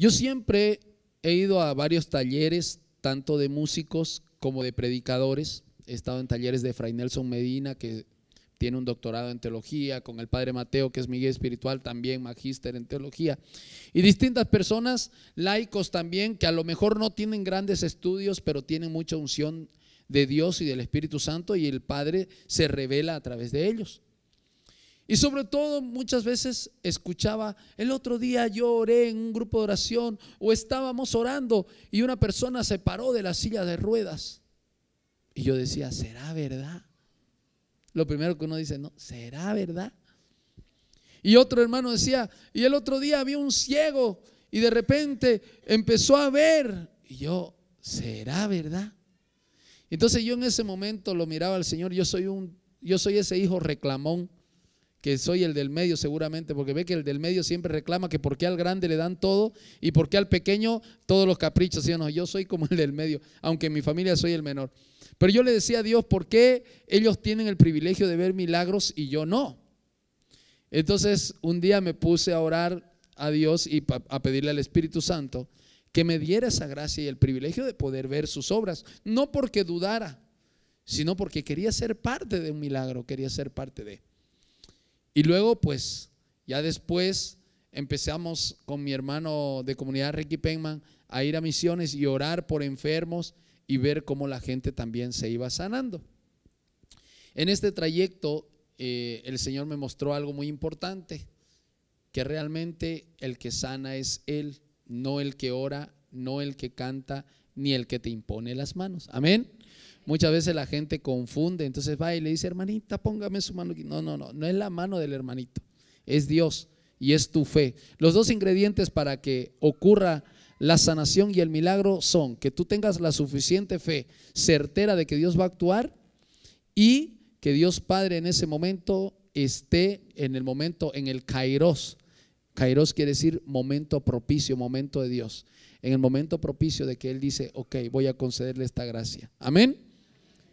Yo siempre he ido a varios talleres, tanto de músicos como de predicadores. He estado en talleres de Fray Nelson Medina, que tiene un doctorado en teología, con el padre Mateo, que es mi guía espiritual, también magíster en teología, y distintas personas, laicos también, que a lo mejor no tienen grandes estudios, pero tienen mucha unción de Dios y del Espíritu Santo, y el Padre se revela a través de ellos. Y sobre todo muchas veces escuchaba, el otro día yo oré en un grupo de oración o estábamos orando y una persona se paró de la silla de ruedas. Y yo decía, ¿será verdad? Lo primero que uno dice, no, ¿será verdad? Y otro hermano decía, y el otro día había un ciego y de repente empezó a ver. Y yo, ¿será verdad? Entonces yo en ese momento lo miraba al Señor, yo soy un yo soy ese hijo reclamón que soy el del medio seguramente, porque ve que el del medio siempre reclama que por qué al grande le dan todo y por qué al pequeño todos los caprichos. ¿sí? No, yo soy como el del medio, aunque en mi familia soy el menor. Pero yo le decía a Dios, ¿por qué ellos tienen el privilegio de ver milagros y yo no? Entonces un día me puse a orar a Dios y a pedirle al Espíritu Santo que me diera esa gracia y el privilegio de poder ver sus obras, no porque dudara, sino porque quería ser parte de un milagro, quería ser parte de y luego, pues, ya después empezamos con mi hermano de comunidad, Ricky Penman, a ir a misiones y orar por enfermos y ver cómo la gente también se iba sanando. En este trayecto, eh, el Señor me mostró algo muy importante, que realmente el que sana es Él, no el que ora, no el que canta, ni el que te impone las manos. Amén. Muchas veces la gente confunde, entonces va y le dice, hermanita, póngame su mano. No, no, no, no es la mano del hermanito, es Dios y es tu fe. Los dos ingredientes para que ocurra la sanación y el milagro son que tú tengas la suficiente fe certera de que Dios va a actuar y que Dios Padre en ese momento esté en el momento, en el kairos. Kairos quiere decir momento propicio, momento de Dios. En el momento propicio de que Él dice, ok, voy a concederle esta gracia. Amén.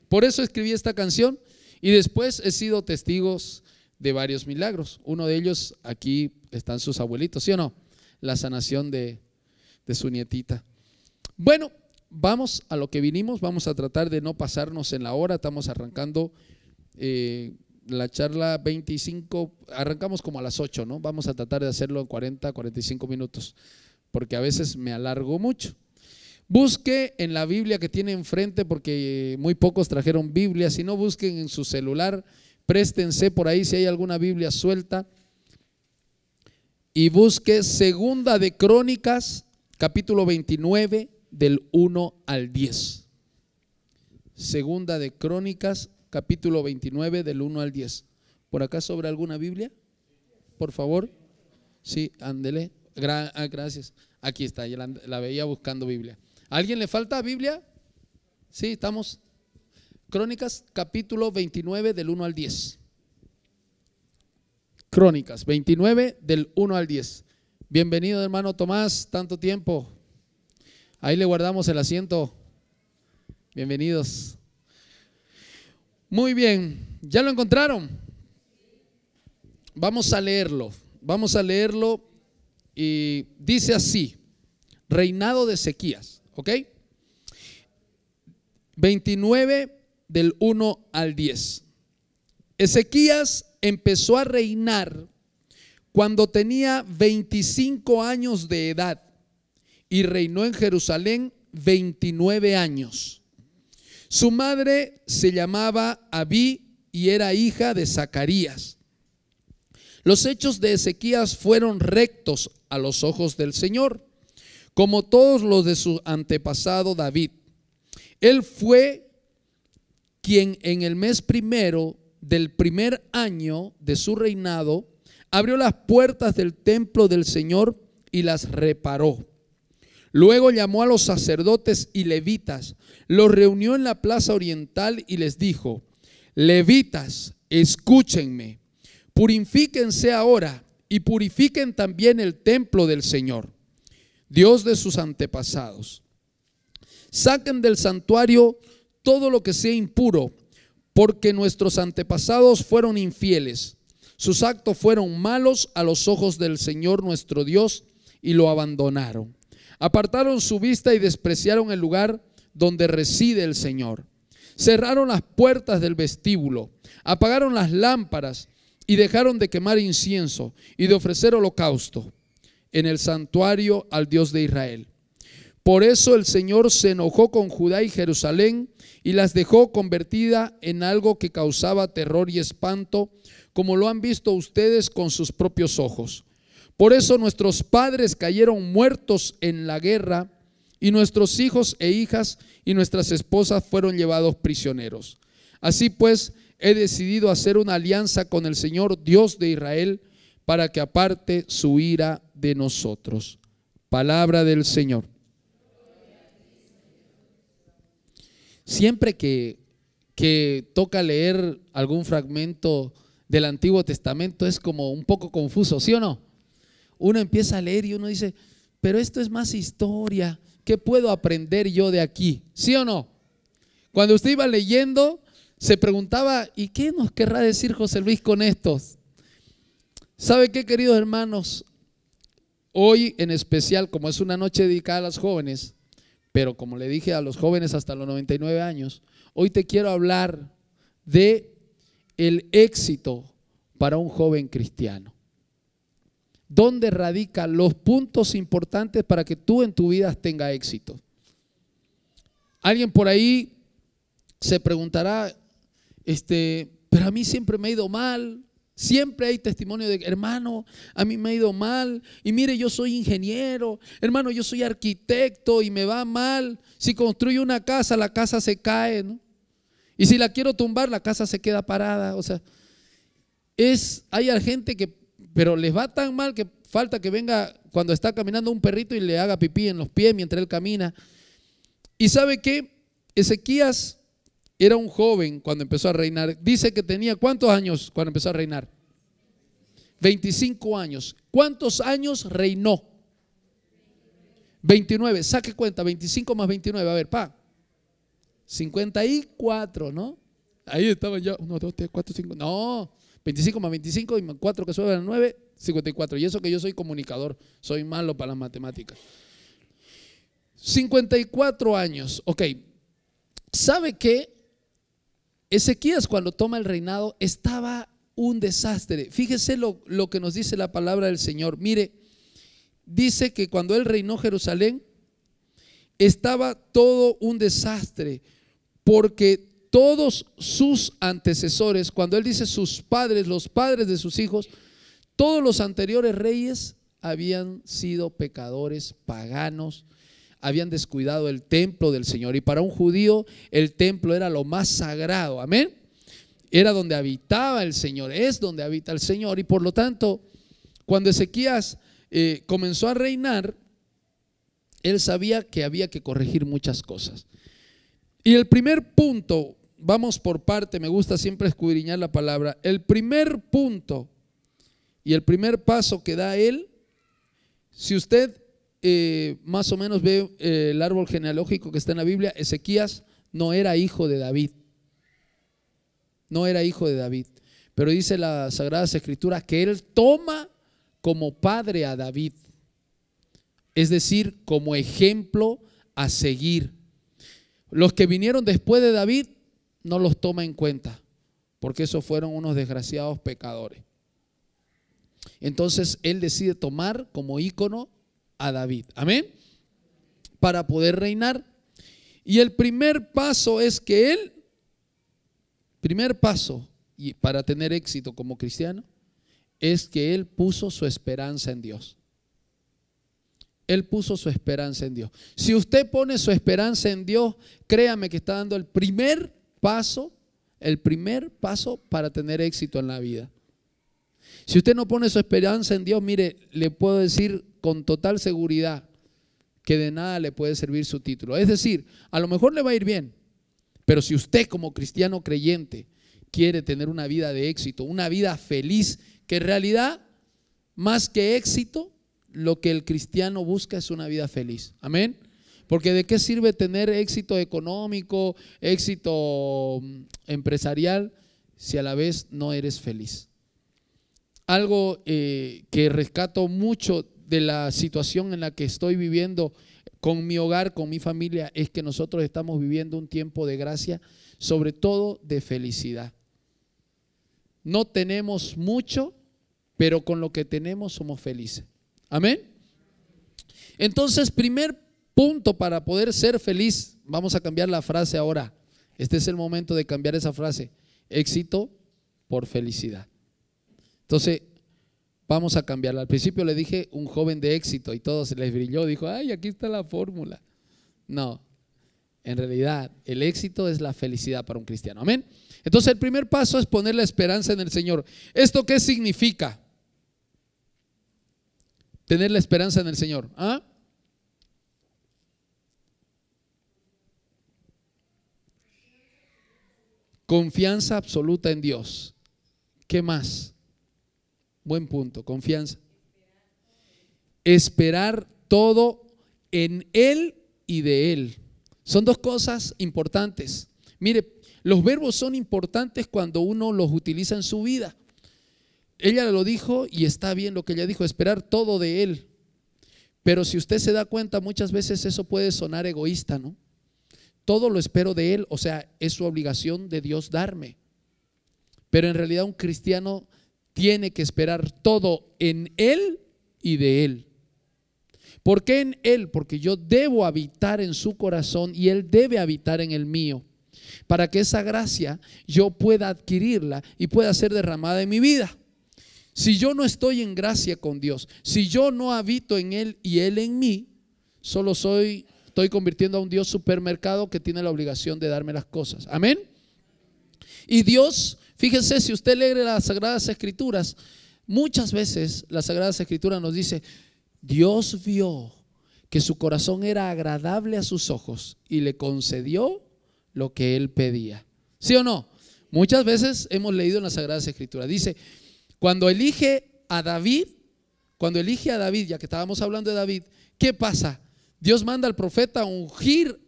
Por eso escribí esta canción y después he sido testigos de varios milagros. Uno de ellos, aquí están sus abuelitos, ¿sí o no? La sanación de, su nietita. Bueno, vamos a lo que vinimos, vamos a tratar de no pasarnos en la hora, estamos arrancando eh, la charla 25, arrancamos como a las 8, ¿no? Vamos a tratar de hacerlo en 40, 45 minutos, porque a veces me alargo mucho. Busque en la Biblia que tiene enfrente, porque eh, muy pocos trajeron Biblia. Si no, busquen en su celular, préstense por ahí si hay alguna Biblia suelta. Y busque Segunda de Crónicas, capítulo 29, del 1 al 10. Segunda de Crónicas, capítulo 29, del 1 al 10. ¿Por acá sobre alguna Biblia? Por favor. Sí, ándele. Ah, gracias. Aquí está, la veía buscando Biblia alguien le falta Biblia? Sí, estamos. Crónicas capítulo 29 del 1 al 10. Crónicas 29 del 1 al 10. Bienvenido hermano Tomás, tanto tiempo. Ahí le guardamos el asiento. Bienvenidos. Muy bien, ¿ya lo encontraron? Vamos a leerlo, vamos a leerlo y dice así, reinado de sequías. ¿Ok? 29 del 1 al 10. Ezequías empezó a reinar cuando tenía 25 años de edad y reinó en Jerusalén 29 años. Su madre se llamaba Abí y era hija de Zacarías. Los hechos de Ezequías fueron rectos a los ojos del Señor como todos los de su antepasado David. Él fue quien en el mes primero del primer año de su reinado abrió las puertas del templo del Señor y las reparó. Luego llamó a los sacerdotes y levitas, los reunió en la plaza oriental y les dijo, levitas, escúchenme, purifíquense ahora y purifiquen también el templo del Señor Dios de sus antepasados. Saquen del santuario todo lo que sea impuro, porque nuestros antepasados fueron infieles. Sus actos fueron malos a los ojos del Señor nuestro Dios y lo abandonaron. Apartaron su vista y despreciaron el lugar donde reside el Señor. Cerraron las puertas del vestíbulo, apagaron las lámparas y dejaron de quemar incienso y de ofrecer holocausto en el santuario al Dios de Israel. Por eso el Señor se enojó con Judá y Jerusalén y las dejó convertida en algo que causaba terror y espanto, como lo han visto ustedes con sus propios ojos. Por eso nuestros padres cayeron muertos en la guerra y nuestros hijos e hijas y nuestras esposas fueron llevados prisioneros. Así pues, he decidido hacer una alianza con el Señor Dios de Israel para que aparte su ira de nosotros. Palabra del Señor. Siempre que, que toca leer algún fragmento del Antiguo Testamento es como un poco confuso, ¿sí o no? Uno empieza a leer y uno dice, pero esto es más historia, ¿qué puedo aprender yo de aquí? ¿Sí o no? Cuando usted iba leyendo, se preguntaba, ¿y qué nos querrá decir José Luis con estos? ¿Sabe qué, queridos hermanos? Hoy en especial, como es una noche dedicada a las jóvenes, pero como le dije a los jóvenes hasta los 99 años, hoy te quiero hablar de el éxito para un joven cristiano. ¿Dónde radican los puntos importantes para que tú en tu vida tengas éxito? Alguien por ahí se preguntará, este, pero a mí siempre me ha ido mal, Siempre hay testimonio de, hermano, a mí me ha ido mal. Y mire, yo soy ingeniero. Hermano, yo soy arquitecto y me va mal. Si construyo una casa, la casa se cae. ¿no? Y si la quiero tumbar, la casa se queda parada. O sea, es, hay gente que, pero les va tan mal que falta que venga cuando está caminando un perrito y le haga pipí en los pies mientras él camina. ¿Y sabe qué? Ezequías era un joven cuando empezó a reinar. Dice que tenía cuántos años cuando empezó a reinar. 25 años. ¿Cuántos años reinó? 29. Saque cuenta, 25 más 29. A ver, pa. 54, ¿no? Ahí estaban ya. 1, 2, 4, 5. No. 25 más 25 y 4 que suben a 9, 54. Y eso que yo soy comunicador. Soy malo para las matemáticas. 54 años. Ok. ¿Sabe qué? Ezequías cuando toma el reinado estaba un desastre. Fíjese lo, lo, que nos dice la palabra del Señor. Mire, dice que cuando él reinó Jerusalén, estaba todo un desastre, porque todos sus antecesores, cuando él dice sus padres, los padres de sus hijos, todos los anteriores reyes habían sido pecadores, paganos, habían descuidado el templo del Señor. Y para un judío el templo era lo más sagrado, amén. Era donde habitaba el Señor, es donde habita el Señor. Y por lo tanto, cuando Ezequías eh, comenzó a reinar, él sabía que había que corregir muchas cosas. Y el primer punto, vamos por parte, me gusta siempre escudriñar la palabra, el primer punto y el primer paso que da él, si usted eh, más o menos ve eh, el árbol genealógico que está en la Biblia, Ezequías no era hijo de David. No era hijo de David. Pero dice la Sagrada Escritura que él toma como padre a David. Es decir, como ejemplo a seguir. Los que vinieron después de David no los toma en cuenta, porque esos fueron unos desgraciados pecadores. Entonces él decide tomar como ícono a David. Amén. Para poder reinar. Y el primer paso es que él, primer paso y para tener éxito como cristiano, es que él puso su esperanza en Dios. Él puso su esperanza en Dios. Si usted pone su esperanza en Dios, créame que está dando el primer paso, el primer paso para tener éxito en la vida. Si usted no pone su esperanza en Dios, mire, le puedo decir con total seguridad que de nada le puede servir su título. Es decir, a lo mejor le va a ir bien, pero si usted como cristiano creyente quiere tener una vida de éxito, una vida feliz, que en realidad, más que éxito, lo que el cristiano busca es una vida feliz. Amén. Porque de qué sirve tener éxito económico, éxito mm, empresarial, si a la vez no eres feliz. Algo eh, que rescato mucho de la situación en la que estoy viviendo con mi hogar, con mi familia, es que nosotros estamos viviendo un tiempo de gracia, sobre todo de felicidad. No tenemos mucho, pero con lo que tenemos somos felices. Amén. Entonces, primer punto para poder ser feliz, vamos a cambiar la frase ahora. Este es el momento de cambiar esa frase. Éxito por felicidad. Entonces, Vamos a cambiarla. Al principio le dije un joven de éxito y todo se les brilló. Dijo, ay, aquí está la fórmula. No, en realidad el éxito es la felicidad para un cristiano. Amén. Entonces el primer paso es poner la esperanza en el Señor. ¿Esto qué significa? Tener la esperanza en el Señor. ¿Ah? Confianza absoluta en Dios. ¿Qué más? Buen punto, confianza. Esperar todo en Él y de Él. Son dos cosas importantes. Mire, los verbos son importantes cuando uno los utiliza en su vida. Ella lo dijo y está bien lo que ella dijo, esperar todo de Él. Pero si usted se da cuenta, muchas veces eso puede sonar egoísta, ¿no? Todo lo espero de Él, o sea, es su obligación de Dios darme. Pero en realidad un cristiano tiene que esperar todo en Él y de Él. ¿Por qué en Él? Porque yo debo habitar en su corazón y Él debe habitar en el mío. Para que esa gracia yo pueda adquirirla y pueda ser derramada en mi vida. Si yo no estoy en gracia con Dios, si yo no habito en Él y Él en mí, solo soy, estoy convirtiendo a un Dios supermercado que tiene la obligación de darme las cosas. Amén. Y Dios Fíjese, si usted lee las Sagradas Escrituras, muchas veces las Sagradas Escrituras nos dice, Dios vio que su corazón era agradable a sus ojos y le concedió lo que él pedía. ¿Sí o no? Muchas veces hemos leído en las Sagradas Escrituras. Dice, cuando elige a David, cuando elige a David, ya que estábamos hablando de David, ¿qué pasa? Dios manda al profeta a ungir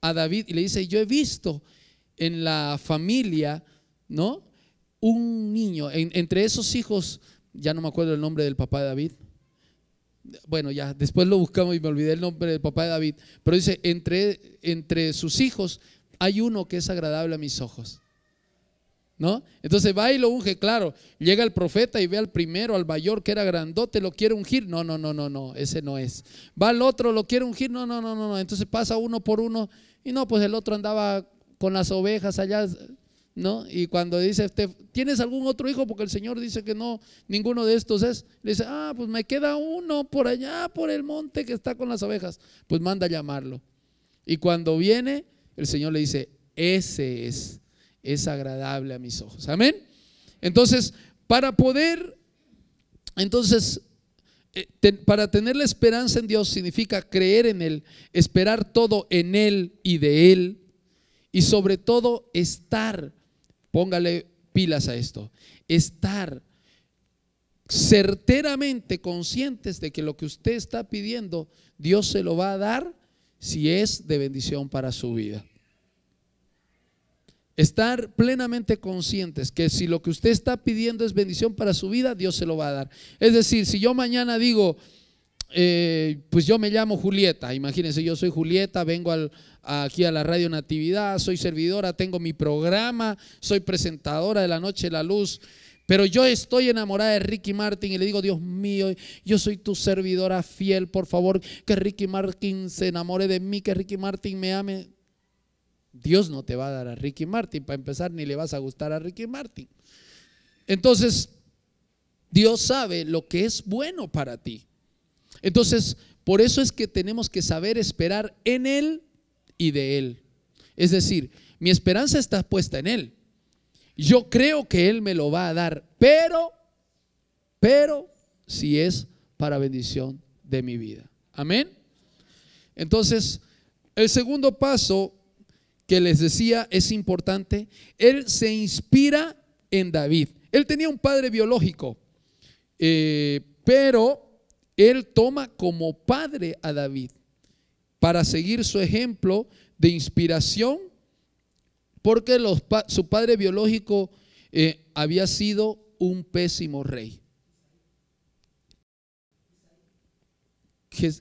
a David y le dice, yo he visto en la familia, ¿no? un niño, entre esos hijos, ya no me acuerdo el nombre del papá de David, bueno, ya después lo buscamos y me olvidé el nombre del papá de David, pero dice, entre, entre sus hijos hay uno que es agradable a mis ojos. ¿No? Entonces va y lo unge, claro. Llega el profeta y ve al primero, al mayor que era grandote, lo quiere ungir. No, no, no, no, no, ese no es. Va al otro, lo quiere ungir. No, no, no, no, no. Entonces pasa uno por uno y no, pues el otro andaba con las ovejas allá ¿no? Y cuando dice, ¿tienes algún otro hijo? Porque el Señor dice que no, ninguno de estos es. Le dice, ah, pues me queda uno por allá, por el monte que está con las ovejas. Pues manda a llamarlo. Y cuando viene, el Señor le dice, ese es, es agradable a mis ojos. Amén. Entonces, para poder, entonces, eh, para tener la esperanza en Dios significa creer en Él, esperar todo en Él y de Él, y sobre todo estar Póngale pilas a esto. Estar certeramente conscientes de que lo que usted está pidiendo, Dios se lo va a dar si es de bendición para su vida. Estar plenamente conscientes que si lo que usted está pidiendo es bendición para su vida, Dios se lo va a dar. Es decir, si yo mañana digo, eh, pues yo me llamo Julieta, imagínense, yo soy Julieta, vengo al, aquí a la Radio Natividad, soy servidora, tengo mi programa, soy presentadora de La Noche La Luz. Pero yo estoy enamorada de Ricky Martin y le digo, Dios mío, yo soy tu servidora fiel, por favor, que Ricky Martin se enamore de mí, que Ricky Martin me ame. Dios no te va a dar a Ricky Martin, para empezar, ni le vas a gustar a Ricky Martin. Entonces, Dios sabe lo que es bueno para ti. Entonces, por eso es que tenemos que saber esperar en Él y de Él. Es decir, mi esperanza está puesta en Él. Yo creo que Él me lo va a dar, pero, pero si es para bendición de mi vida. Amén. Entonces, el segundo paso que les decía es importante. Él se inspira en David. Él tenía un padre biológico, eh, pero él toma como padre a David para seguir su ejemplo de inspiración, porque su padre biológico eh, había sido un pésimo rey.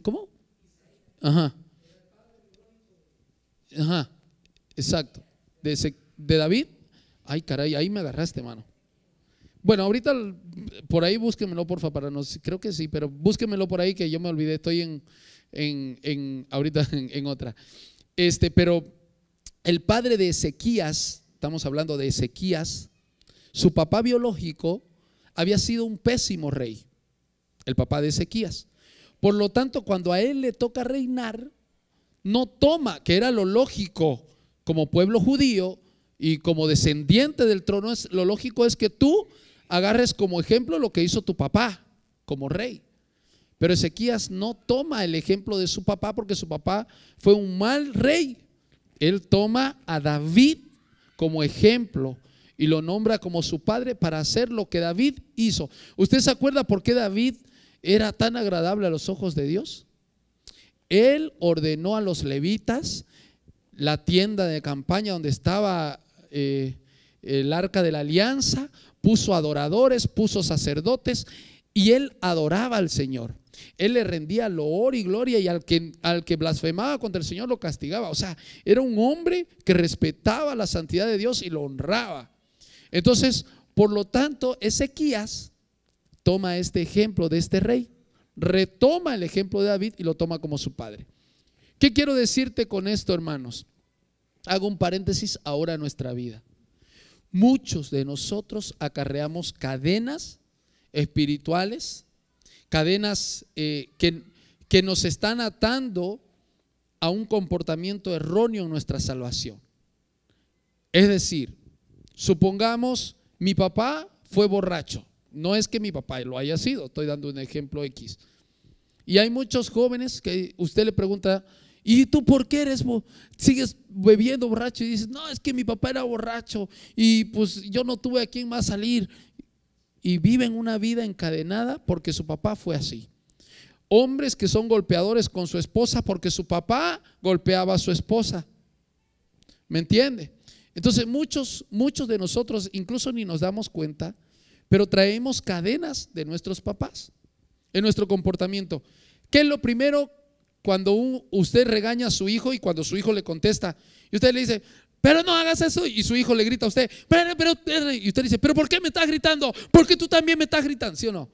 ¿Cómo? Ajá. Ajá, exacto. De, David. Ay, caray, ahí me agarraste, mano. Bueno, ahorita por ahí búsquemelo, porfa, para no. Creo que sí, pero búsquemelo por ahí que yo me olvidé. Estoy en en, ahorita en, otra. Este, pero el padre de Ezequías, estamos hablando de Ezequías, su papá biológico había sido un pésimo rey, el papá de Ezequías. Por lo tanto, cuando a él le toca reinar, no toma, que era lo lógico como pueblo judío y como descendiente del trono, lo lógico es que tú agarres como ejemplo lo que hizo tu papá como rey. Pero Ezequías no toma el ejemplo de su papá porque su papá fue un mal rey. Él toma a David como ejemplo y lo nombra como su padre para hacer lo que David hizo. ¿Usted se acuerda por qué David era tan agradable a los ojos de Dios? Él ordenó a los levitas la tienda de campaña donde estaba eh, el arca de la alianza, puso adoradores, puso sacerdotes y él adoraba al Señor. Él le rendía loor y gloria y al que, al que blasfemaba contra el Señor lo castigaba. O sea, era un hombre que respetaba la santidad de Dios y lo honraba. Entonces, por lo tanto, Ezequías toma este ejemplo de este rey, retoma el ejemplo de David y lo toma como su padre. ¿Qué quiero decirte con esto, hermanos? Hago un paréntesis ahora en nuestra vida. Muchos de nosotros acarreamos cadenas espirituales cadenas eh, que, que nos están atando a un comportamiento erróneo en nuestra salvación. Es decir, supongamos mi papá fue borracho. No es que mi papá lo haya sido, estoy dando un ejemplo X. Y hay muchos jóvenes que usted le pregunta, ¿y tú por qué eres, sigues bebiendo borracho? Y dices, no, es que mi papá era borracho y pues yo no tuve a quién más salir y viven una vida encadenada porque su papá fue así. Hombres que son golpeadores con su esposa porque su papá golpeaba a su esposa. ¿Me entiende? Entonces muchos, muchos de nosotros incluso ni nos damos cuenta, pero traemos cadenas de nuestros papás en nuestro comportamiento. ¿Qué es lo primero cuando usted regaña a su hijo y cuando su hijo le contesta? Y usted le dice, pero no hagas eso. Y su hijo le grita a usted, pero, pero, y usted dice, pero ¿por qué me estás gritando? Porque tú también me estás gritando? ¿Sí o no?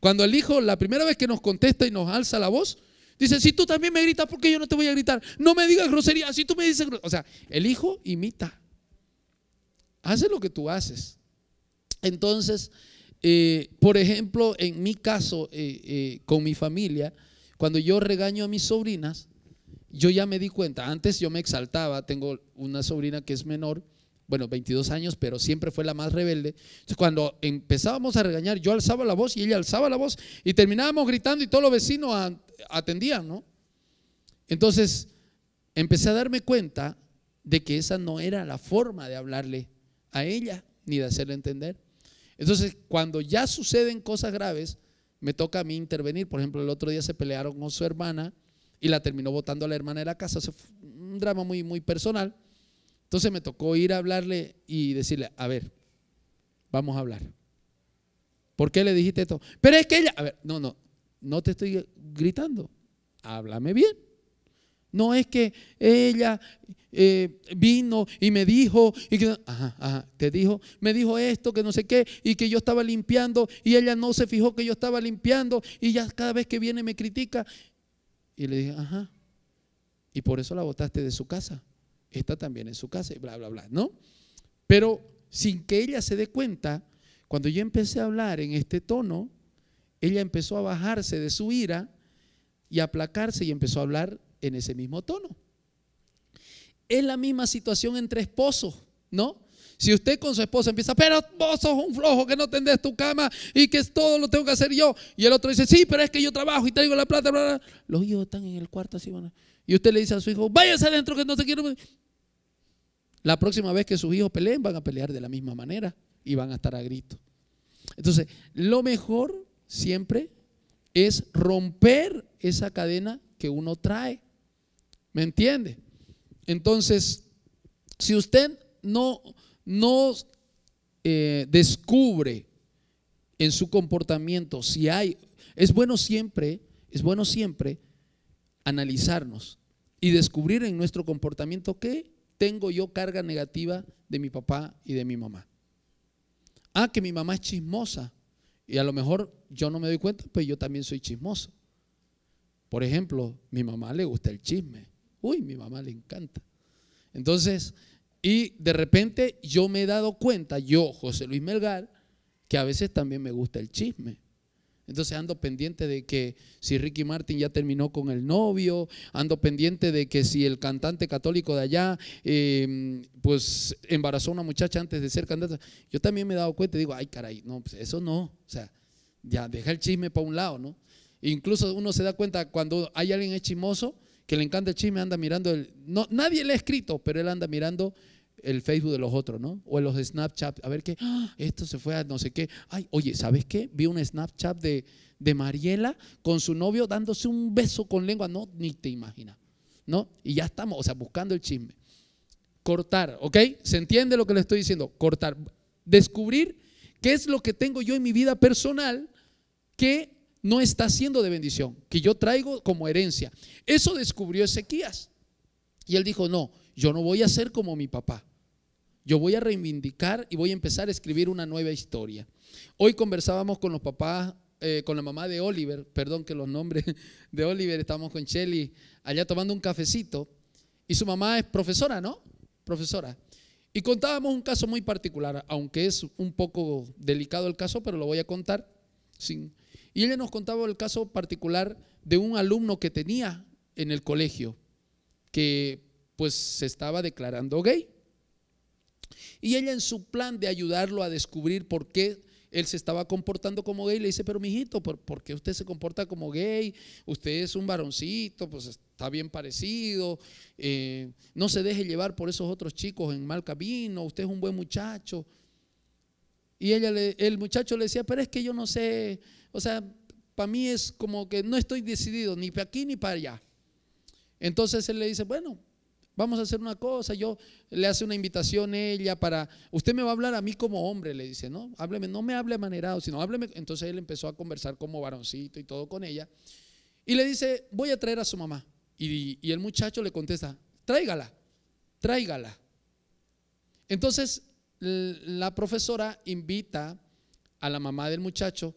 Cuando el hijo, la primera vez que nos contesta y nos alza la voz, dice, si tú también me gritas, ¿por qué yo no te voy a gritar? No me digas grosería, si tú me dices grosería. O sea, el hijo imita. Hace lo que tú haces. Entonces, eh, por ejemplo, en mi caso, eh, eh, con mi familia, cuando yo regaño a mis sobrinas, yo ya me di cuenta, antes yo me exaltaba, tengo una sobrina que es menor, bueno, 22 años, pero siempre fue la más rebelde. Entonces, cuando empezábamos a regañar, yo alzaba la voz y ella alzaba la voz y terminábamos gritando y todos los vecinos atendían, ¿no? Entonces, empecé a darme cuenta de que esa no era la forma de hablarle a ella ni de hacerle entender. Entonces, cuando ya suceden cosas graves, me toca a mí intervenir. Por ejemplo, el otro día se pelearon con su hermana y la terminó votando a la hermana de la casa. Eso un drama muy, muy personal. Entonces me tocó ir a hablarle y decirle, a ver, vamos a hablar. ¿Por qué le dijiste esto? Pero es que ella, a ver, no, no, no te estoy gritando. Háblame bien. No es que ella eh, vino y me dijo, y ajá, te dijo, me dijo esto, que no sé qué, y que yo estaba limpiando, y ella no se fijó que yo estaba limpiando, y ya cada vez que viene me critica, y le dije, ajá. Y por eso la botaste de su casa. Esta también en su casa y bla, bla, bla, ¿no? Pero sin que ella se dé cuenta, cuando yo empecé a hablar en este tono, ella empezó a bajarse de su ira y a aplacarse y empezó a hablar en ese mismo tono. Es la misma situación entre esposos, ¿no? Si usted con su esposa empieza, pero vos sos un flojo que no tendés tu cama y que todo lo tengo que hacer yo. Y el otro dice, sí, pero es que yo trabajo y traigo la plata, Los hijos están en el cuarto así, Y usted le dice a su hijo, váyase adentro que no te quiero. La próxima vez que sus hijos peleen, van a pelear de la misma manera y van a estar a grito. Entonces, lo mejor siempre es romper esa cadena que uno trae. ¿Me entiende? Entonces, si usted no no eh, descubre en su comportamiento si hay... Es bueno siempre, es bueno siempre analizarnos y descubrir en nuestro comportamiento que tengo yo carga negativa de mi papá y de mi mamá. Ah, que mi mamá es chismosa. Y a lo mejor yo no me doy cuenta, pues yo también soy chismoso. Por ejemplo, mi mamá le gusta el chisme. Uy, mi mamá le encanta. Entonces, y de repente yo me he dado cuenta, yo, José Luis Melgar, que a veces también me gusta el chisme. Entonces ando pendiente de que si Ricky Martin ya terminó con el novio, ando pendiente de que si el cantante católico de allá, em, pues embarazó a una muchacha antes de ser cantante. Yo también me he dado cuenta y digo, ay caray, no, pues eso no. O sea, ya deja el chisme para un lado, ¿no? Incluso uno se da cuenta cuando hay alguien es chismoso, que le encanta el chisme anda mirando el... No, nadie le ha escrito, pero él anda mirando el Facebook de los otros, ¿no? O los de Snapchat, a ver qué, ¡Ah! esto se fue a no sé qué. Ay, oye, ¿sabes qué? Vi un Snapchat de, de Mariela con su novio dándose un beso con lengua, no, ni te imaginas, ¿no? Y ya estamos, o sea, buscando el chisme. Cortar, ¿ok? ¿Se entiende lo que le estoy diciendo? Cortar. Descubrir qué es lo que tengo yo en mi vida personal que no está siendo de bendición, que yo traigo como herencia. Eso descubrió Ezequías. Y él dijo, no, yo no voy a ser como mi papá. Yo voy a reivindicar y voy a empezar a escribir una nueva historia. Hoy conversábamos con los papás, eh, con la mamá de Oliver, perdón que los nombres de Oliver, estamos con Shelly allá tomando un cafecito. Y su mamá es profesora, ¿no? Profesora. Y contábamos un caso muy particular, aunque es un poco delicado el caso, pero lo voy a contar sin, y ella nos contaba el caso particular de un alumno que tenía en el colegio, que pues se estaba declarando gay. Y ella en su plan de ayudarlo a descubrir por qué él se estaba comportando como gay, le dice, pero mijito, ¿por, ¿por qué usted se comporta como gay? Usted es un varoncito, pues está bien parecido, eh, no se deje llevar por esos otros chicos en mal camino, usted es un buen muchacho. Y ella el muchacho le decía, pero es que yo no sé o sea, para mí es como que no estoy decidido ni para aquí ni para allá. Entonces él le dice, bueno, vamos a hacer una cosa. Yo le hace una invitación a ella para, usted me va a hablar a mí como hombre, le dice, no, hábleme, no me hable manerado, sino hábleme. Entonces él empezó a conversar como varoncito y todo con ella. Y le dice, voy a traer a su mamá. Y, y el muchacho le contesta, tráigala, tráigala. Entonces la profesora invita a la mamá del muchacho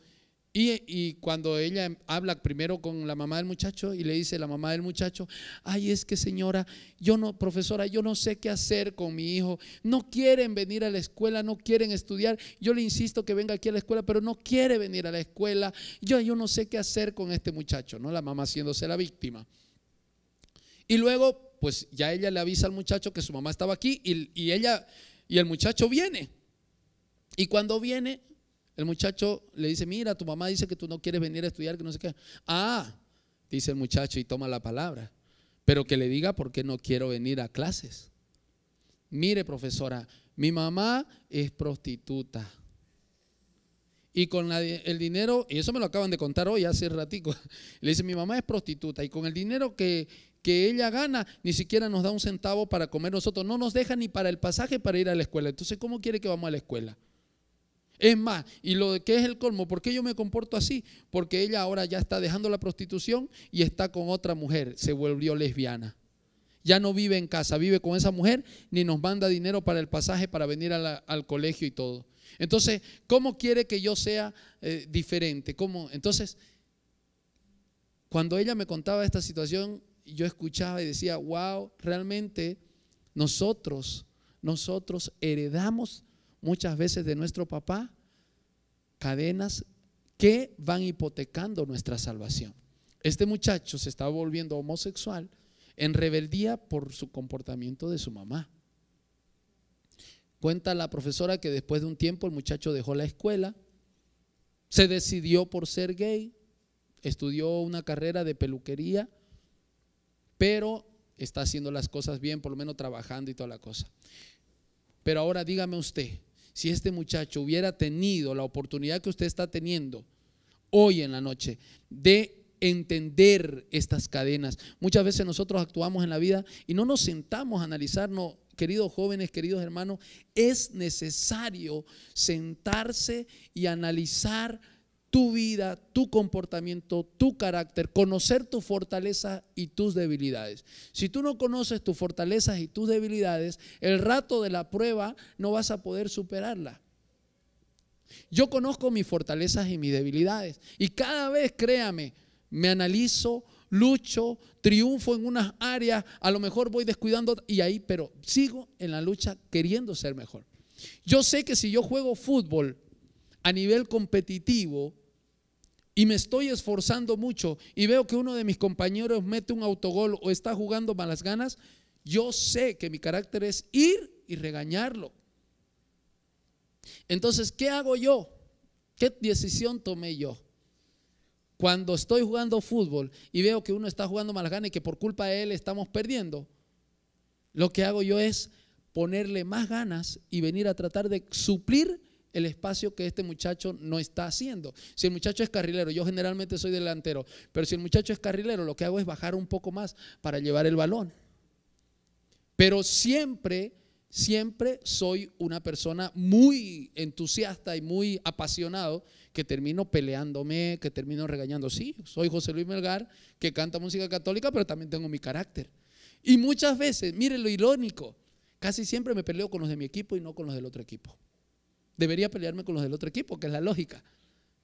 y, cuando ella habla primero con la mamá del muchacho y le dice la mamá del muchacho, ay, es que señora, yo no, profesora, yo no sé qué hacer con mi hijo. No quieren venir a la escuela, no quieren estudiar. Yo le insisto que venga aquí a la escuela, pero no quiere venir a la escuela. Yo, yo no sé qué hacer con este muchacho, ¿no? La mamá haciéndose la víctima. Y luego, pues ya ella le avisa al muchacho que su mamá estaba aquí y, y ella, y el muchacho viene. Y cuando viene, el muchacho le dice, mira, tu mamá dice que tú no quieres venir a estudiar, que no sé qué. Ah, dice el muchacho y toma la palabra, pero que le diga por qué no quiero venir a clases. Mire, profesora, mi mamá es prostituta. Y con el dinero, y eso me lo acaban de contar hoy hace ratico, le dice, mi mamá es prostituta y con el dinero que, que ella gana, ni siquiera nos da un centavo para comer nosotros, no nos deja ni para el pasaje para ir a la escuela. Entonces, ¿cómo quiere que vamos a la escuela? Es más, y lo que es el colmo, ¿por qué yo me comporto así? Porque ella ahora ya está dejando la prostitución y está con otra mujer, se volvió lesbiana. Ya no vive en casa, vive con esa mujer, ni nos manda dinero para el pasaje, para venir al colegio y todo. Entonces, ¿cómo quiere que yo sea eh, diferente? ¿Cómo? Entonces, cuando ella me contaba esta situación, yo escuchaba y decía, wow, realmente nosotros, nosotros heredamos muchas veces de nuestro papá, cadenas que van hipotecando nuestra salvación. Este muchacho se está volviendo homosexual en rebeldía por su comportamiento de su mamá. Cuenta la profesora que después de un tiempo el muchacho dejó la escuela, se decidió por ser gay, estudió una carrera de peluquería, pero está haciendo las cosas bien, por lo menos trabajando y toda la cosa. Pero ahora dígame usted, si este muchacho hubiera tenido la oportunidad que usted está teniendo hoy en la noche de entender estas cadenas. Muchas veces nosotros actuamos en la vida y no nos sentamos a analizarnos, queridos jóvenes, queridos hermanos, es necesario sentarse y analizar tu vida, tu comportamiento, tu carácter, conocer tus fortalezas y tus debilidades. Si tú no conoces tus fortalezas y tus debilidades, el rato de la prueba no vas a poder superarla. Yo conozco mis fortalezas y mis debilidades. Y cada vez, créame, me analizo, lucho, triunfo en unas áreas, a lo mejor voy descuidando y ahí, pero sigo en la lucha queriendo ser mejor. Yo sé que si yo juego fútbol a nivel competitivo, y me estoy esforzando mucho y veo que uno de mis compañeros mete un autogol o está jugando malas ganas, yo sé que mi carácter es ir y regañarlo. Entonces, ¿qué hago yo? ¿Qué decisión tomé yo? Cuando estoy jugando fútbol y veo que uno está jugando malas ganas y que por culpa de él estamos perdiendo, lo que hago yo es ponerle más ganas y venir a tratar de suplir el espacio que este muchacho no está haciendo. Si el muchacho es carrilero, yo generalmente soy delantero, pero si el muchacho es carrilero, lo que hago es bajar un poco más para llevar el balón. Pero siempre, siempre soy una persona muy entusiasta y muy apasionado que termino peleándome, que termino regañando. Sí, soy José Luis Melgar, que canta música católica, pero también tengo mi carácter. Y muchas veces, mire lo irónico, casi siempre me peleo con los de mi equipo y no con los del otro equipo debería pelearme con los del otro equipo, que es la lógica.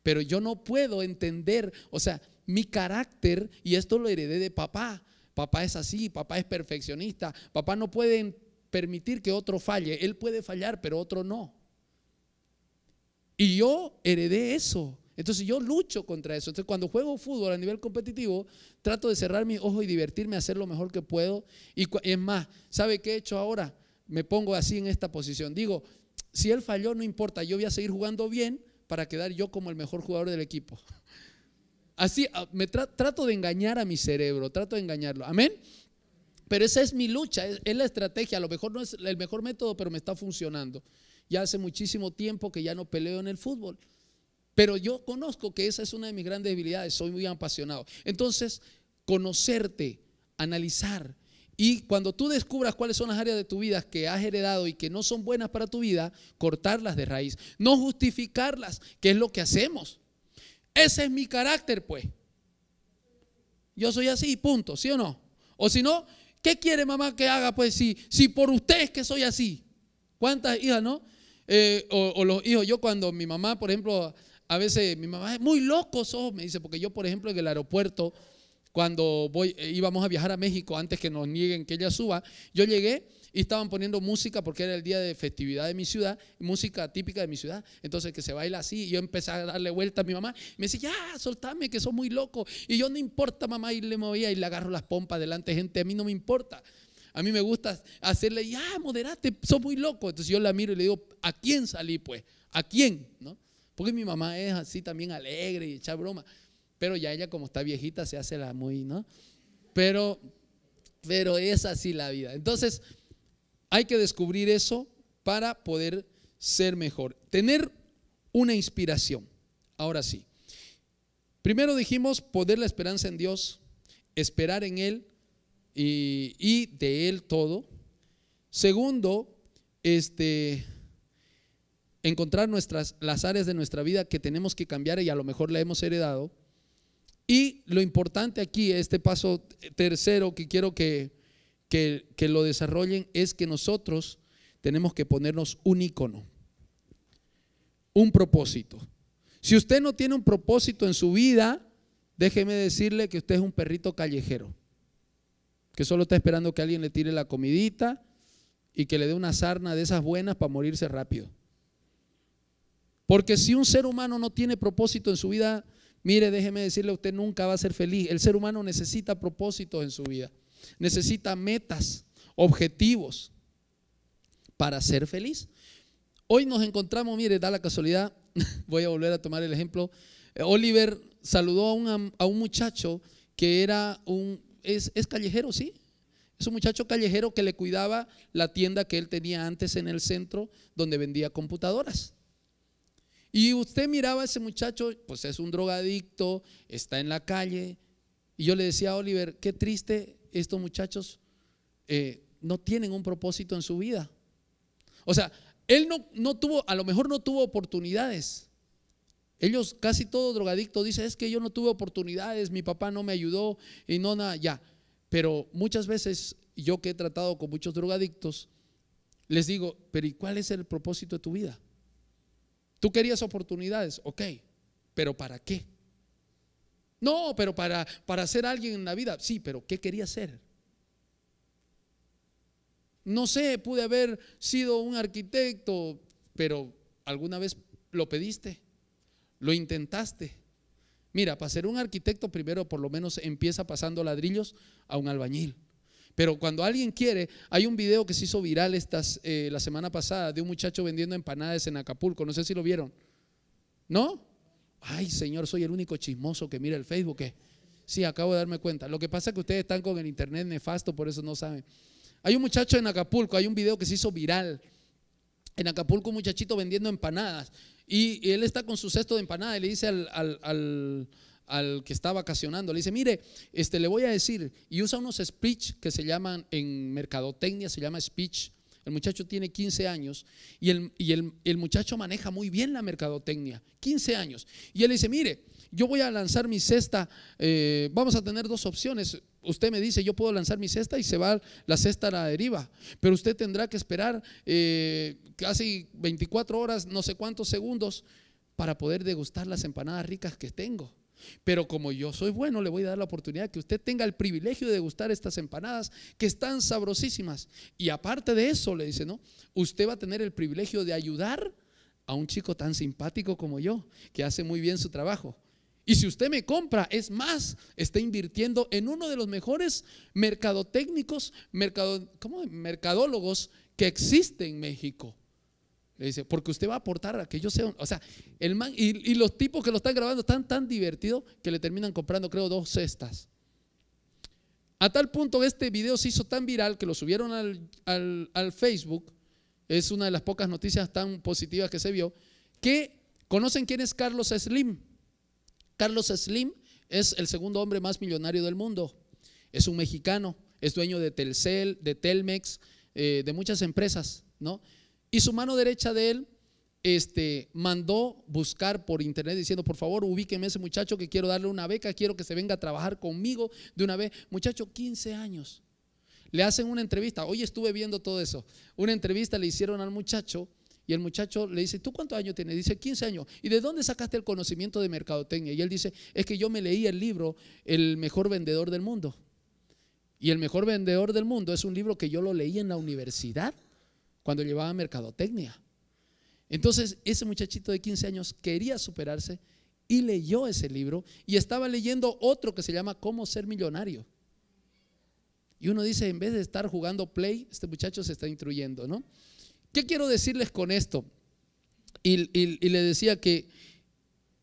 Pero yo no puedo entender, o sea, mi carácter, y esto lo heredé de papá, papá es así, papá es perfeccionista, papá no puede permitir que otro falle, él puede fallar, pero otro no. Y yo heredé eso. Entonces yo lucho contra eso. Entonces cuando juego fútbol a nivel competitivo, trato de cerrar mis ojos y divertirme, hacer lo mejor que puedo. Y es más, ¿sabe qué he hecho ahora? Me pongo así en esta posición. Digo, si él falló, no importa, yo voy a seguir jugando bien para quedar yo como el mejor jugador del equipo. Así, ah, me trato de engañar a mi cerebro, trato de engañarlo. Amén. Pero esa es mi lucha, es, la estrategia. A lo mejor no es el mejor método, pero me está funcionando. Ya hace muchísimo tiempo que ya no peleo en el fútbol. Pero yo conozco que esa es una de mis grandes debilidades. Soy muy apasionado. Entonces, conocerte, analizar, y cuando tú descubras cuáles son las áreas de tu vida que has heredado y que no son buenas para tu vida, cortarlas de raíz, no justificarlas, que es lo que hacemos. Ese es mi carácter, pues. Yo soy así, punto, ¿sí o no? O si no, ¿qué quiere mamá que haga? Pues si, si por ustedes que soy así. ¿Cuántas hijas, no? Eh, o, los hijos, yo cuando mi mamá, por ejemplo, a veces mi mamá es muy loco, me dice, porque yo, por ejemplo, en el aeropuerto cuando eh, íbamos a viajar a México antes que nos nieguen que ella suba, yo llegué y estaban poniendo música porque era el día de festividad de mi ciudad, música típica de mi ciudad. Entonces que se baila así, y yo empecé a darle vuelta a mi mamá. me dice ya, soltame, que sos muy loco. Y yo no importa, mamá, y le movía y le agarro las pompas delante, gente, a mí no me importa. A mí me gusta hacerle, ya, moderate, sos muy loco. Entonces yo la miro y le digo, ¿a quién salí pues? ¿A quién? ¿No? Porque mi mamá es así también alegre y echa broma. Pero ya ella como está viejita se hace la muy, ¿no? Pero, pero es así la vida. Entonces, hay que descubrir eso para poder ser mejor. Tener una inspiración. Ahora sí. Primero dijimos poder la esperanza en Dios, esperar en Él y, de Él todo. Segundo, este, encontrar nuestras, las áreas de nuestra vida que tenemos que cambiar y a lo mejor la hemos heredado. Y lo importante aquí, este paso tercero que quiero que, que, lo desarrollen, es que nosotros tenemos que ponernos un icono, un propósito. Si usted no tiene un propósito en su vida, déjeme decirle que usted es un perrito callejero, que solo está esperando que alguien le tire la comidita y que le dé una sarna de esas buenas para morirse rápido. Porque si un ser humano no tiene propósito en su vida, Mire, déjeme decirle, usted nunca va a ser feliz. El ser humano necesita propósitos en su vida, necesita metas, objetivos para ser feliz. Hoy nos encontramos, mire, da la casualidad, voy a volver a tomar el ejemplo. Eh, Oliver saludó a, un muchacho que era un, es, es callejero, sí, es un muchacho callejero que le cuidaba la tienda que él tenía antes en el centro donde vendía computadoras. Y usted miraba a ese muchacho, pues es un drogadicto, está en la calle. Y yo le decía a Oliver, qué triste, estos muchachos eh, no tienen un propósito en su vida. O sea, él no, no tuvo, a lo mejor no tuvo oportunidades. Ellos, casi todo drogadicto, dice, es que yo no tuve oportunidades, mi papá no me ayudó y no nada, ya. Pero muchas veces yo que he tratado con muchos drogadictos, les digo, pero ¿y cuál es el propósito de tu vida? Tú querías oportunidades, ok, pero ¿para qué? No, pero para, para ser alguien en la vida, sí, pero ¿qué querías ser? No sé, pude haber sido un arquitecto, pero ¿alguna vez lo pediste? ¿Lo intentaste? Mira, para ser un arquitecto primero por lo menos empieza pasando ladrillos a un albañil. Pero cuando alguien quiere, hay un video que se hizo viral estas, eh, la semana pasada de un muchacho vendiendo empanadas en Acapulco. No sé si lo vieron. ¿No? Ay, señor, soy el único chismoso que mira el Facebook. Eh. Sí, acabo de darme cuenta. Lo que pasa es que ustedes están con el internet nefasto, por eso no saben. Hay un muchacho en Acapulco, hay un video que se hizo viral. En Acapulco, un muchachito vendiendo empanadas. Y, él está con su cesto de empanadas y le dice al al que está vacacionando, le dice, mire, este, le voy a decir, y usa unos speech que se llaman en mercadotecnia, se llama speech. El muchacho tiene 15 años y, el, muchacho maneja muy bien la mercadotecnia, 15 años. Y él le dice, mire, yo voy a lanzar mi cesta, eh, vamos a tener dos opciones. Usted me dice, yo puedo lanzar mi cesta y se va la cesta a la deriva, pero usted tendrá que esperar eh, casi 24 horas, no sé cuántos segundos, para poder degustar las empanadas ricas que tengo. Pero como yo soy bueno, le voy a dar la oportunidad que usted tenga el privilegio de gustar estas empanadas que están sabrosísimas. Y aparte de eso, le dice, ¿no? Usted va a tener el privilegio de ayudar a un chico tan simpático como yo, que hace muy bien su trabajo. Y si usted me compra, es más, está invirtiendo en uno de los mejores mercadotécnicos, mercadólogos que existe en México. Le dice, porque usted va a aportar a que yo sea. O sea, el man. Y, los tipos que lo están grabando están tan divertidos que le terminan comprando, creo, dos cestas. A tal punto este video se hizo tan viral que lo subieron al, Facebook. Es una de las pocas noticias tan positivas que se vio. Que conocen quién es Carlos Slim. Carlos Slim es el segundo hombre más millonario del mundo. Es un mexicano. Es dueño de Telcel, de Telmex, eh, de muchas empresas, ¿no? Y su mano derecha de él este, mandó buscar por internet diciendo, por favor, ubíqueme a ese muchacho que quiero darle una beca, quiero que se venga a trabajar conmigo de una vez. Muchacho, 15 años. Le hacen una entrevista. Hoy estuve viendo todo eso. Una entrevista le hicieron al muchacho y el muchacho le dice, ¿tú cuántos años tienes? Dice, 15 años. ¿Y de dónde sacaste el conocimiento de mercadotecnia? Y él dice, es que yo me leí el libro El mejor vendedor del mundo. Y el mejor vendedor del mundo es un libro que yo lo leí en la universidad cuando llevaba mercadotecnia. Entonces, ese muchachito de 15 años quería superarse y leyó ese libro y estaba leyendo otro que se llama Cómo ser millonario. Y uno dice, en vez de estar jugando play, este muchacho se está instruyendo, ¿no? ¿Qué quiero decirles con esto? Y, y le decía que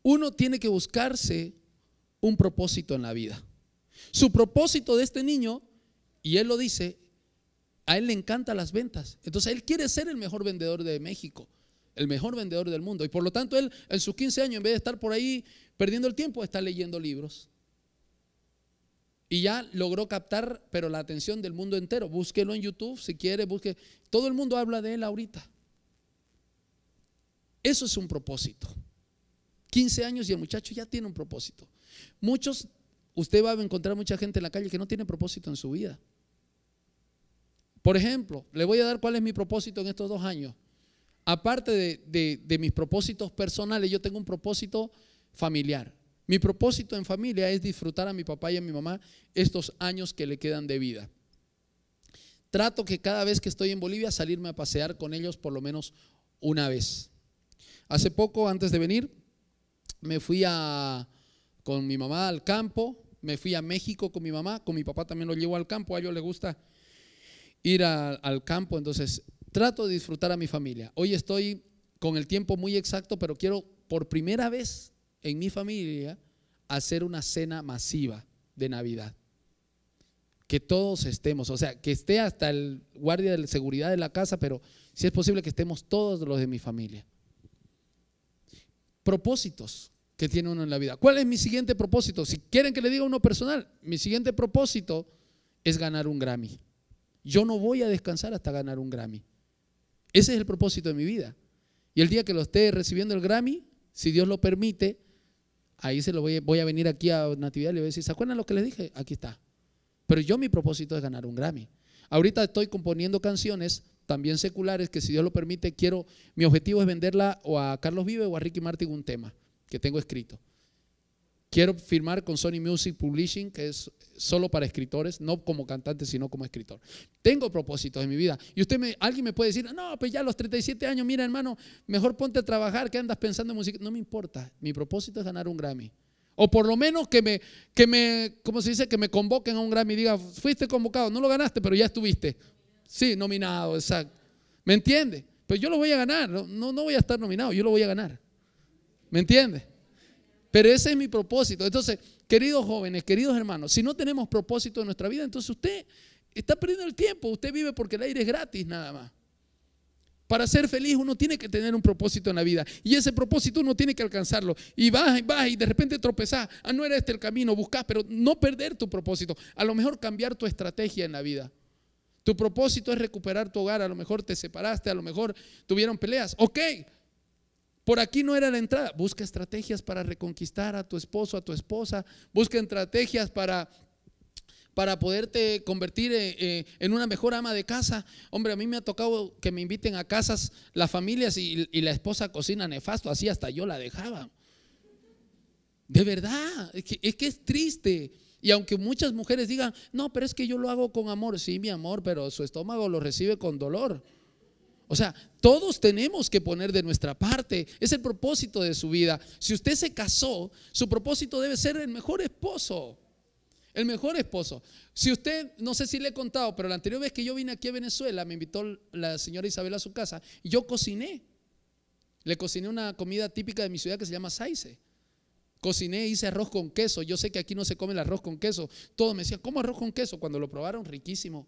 uno tiene que buscarse un propósito en la vida. Su propósito de este niño, y él lo dice, a él le encantan las ventas. Entonces él quiere ser el mejor vendedor de México, el mejor vendedor del mundo. Y por lo tanto él en sus 15 años, en vez de estar por ahí perdiendo el tiempo, está leyendo libros. Y ya logró captar, pero la atención del mundo entero. Búsquelo en YouTube si quiere, busque. Todo el mundo habla de él ahorita. Eso es un propósito. 15 años y el muchacho ya tiene un propósito. Muchos, usted va a encontrar mucha gente en la calle que no tiene propósito en su vida. Por ejemplo, le voy a dar cuál es mi propósito en estos dos años. Aparte de, mis propósitos personales, yo tengo un propósito familiar. Mi propósito en familia es disfrutar a mi papá y a mi mamá estos años que le quedan de vida. Trato que cada vez que estoy en Bolivia salirme a pasear con ellos por lo menos una vez. Hace poco, antes de venir, me fui con mi mamá al campo, me fui a México con mi mamá, con mi papá también lo llevo al campo, a ellos les gusta ir al campo, entonces trato de disfrutar a mi familia. Hoy estoy con el tiempo muy exacto, pero quiero por primera vez en mi familia hacer una cena masiva de Navidad. Que todos estemos, o sea, que esté hasta el guardia de seguridad de la casa, pero si es posible que estemos todos los de mi familia. Propósitos que tiene uno en la vida. ¿Cuál es mi siguiente propósito? Si quieren que le diga uno personal, mi siguiente propósito es ganar un Grammy. Yo no voy a descansar hasta ganar un Grammy. Ese es el propósito de mi vida. Y el día que lo esté recibiendo el Grammy, si Dios lo permite, ahí se lo voy, a, venir aquí a Natividad y le voy a decir, ¿se acuerdan lo que les dije? Aquí está. Pero yo mi propósito es ganar un Grammy. Ahorita estoy componiendo canciones también seculares que si Dios lo permite, quiero, mi objetivo es venderla o a Carlos Vive o a Ricky Martin un tema que tengo escrito. Quiero firmar con Sony Music Publishing, que es solo para escritores, no como cantante, sino como escritor. Tengo propósitos en mi vida. Y usted me, alguien me puede decir, no, pues ya a los 37 años, mira hermano, mejor ponte a trabajar, que andas pensando en música. No me importa, mi propósito es ganar un Grammy. O por lo menos que me, que me, ¿cómo se dice? Que me convoquen a un Grammy y diga, fuiste convocado, no lo ganaste, pero ya estuviste. Sí, nominado, exacto. ¿Me entiende? Pero pues yo lo voy a ganar, no, no voy a estar nominado, yo lo voy a ganar. ¿Me entiende? Pero ese es mi propósito. Entonces, queridos jóvenes, queridos hermanos, si no tenemos propósito en nuestra vida, entonces usted está perdiendo el tiempo. Usted vive porque el aire es gratis nada más. Para ser feliz uno tiene que tener un propósito en la vida y ese propósito uno tiene que alcanzarlo. Y vas y vas y de repente tropezás, ah, no era este el camino, Buscás, pero no perder tu propósito. A lo mejor cambiar tu estrategia en la vida. Tu propósito es recuperar tu hogar, a lo mejor te separaste, a lo mejor tuvieron peleas. Ok, por aquí no era la entrada. Busca estrategias para reconquistar a tu esposo, a tu esposa. Busca estrategias para para poderte convertir eh, eh, en una mejor ama de casa. Hombre, a mí me ha tocado que me inviten a casas las familias y, la esposa cocina nefasto, así hasta yo la dejaba. De verdad, es que, es que es triste. Y aunque muchas mujeres digan, no, pero es que yo lo hago con amor, sí, mi amor, pero su estómago lo recibe con dolor. O sea, todos tenemos que poner de nuestra parte. Es el propósito de su vida. Si usted se casó, su propósito debe ser el mejor esposo. El mejor esposo. Si usted, no sé si le he contado, pero la anterior vez que yo vine aquí a Venezuela, me invitó la señora Isabel a su casa y yo cociné. Le cociné una comida típica de mi ciudad que se llama saice. Cociné, hice arroz con queso. Yo sé que aquí no se come el arroz con queso. Todos me decían, ¿cómo arroz con queso? Cuando lo probaron, riquísimo.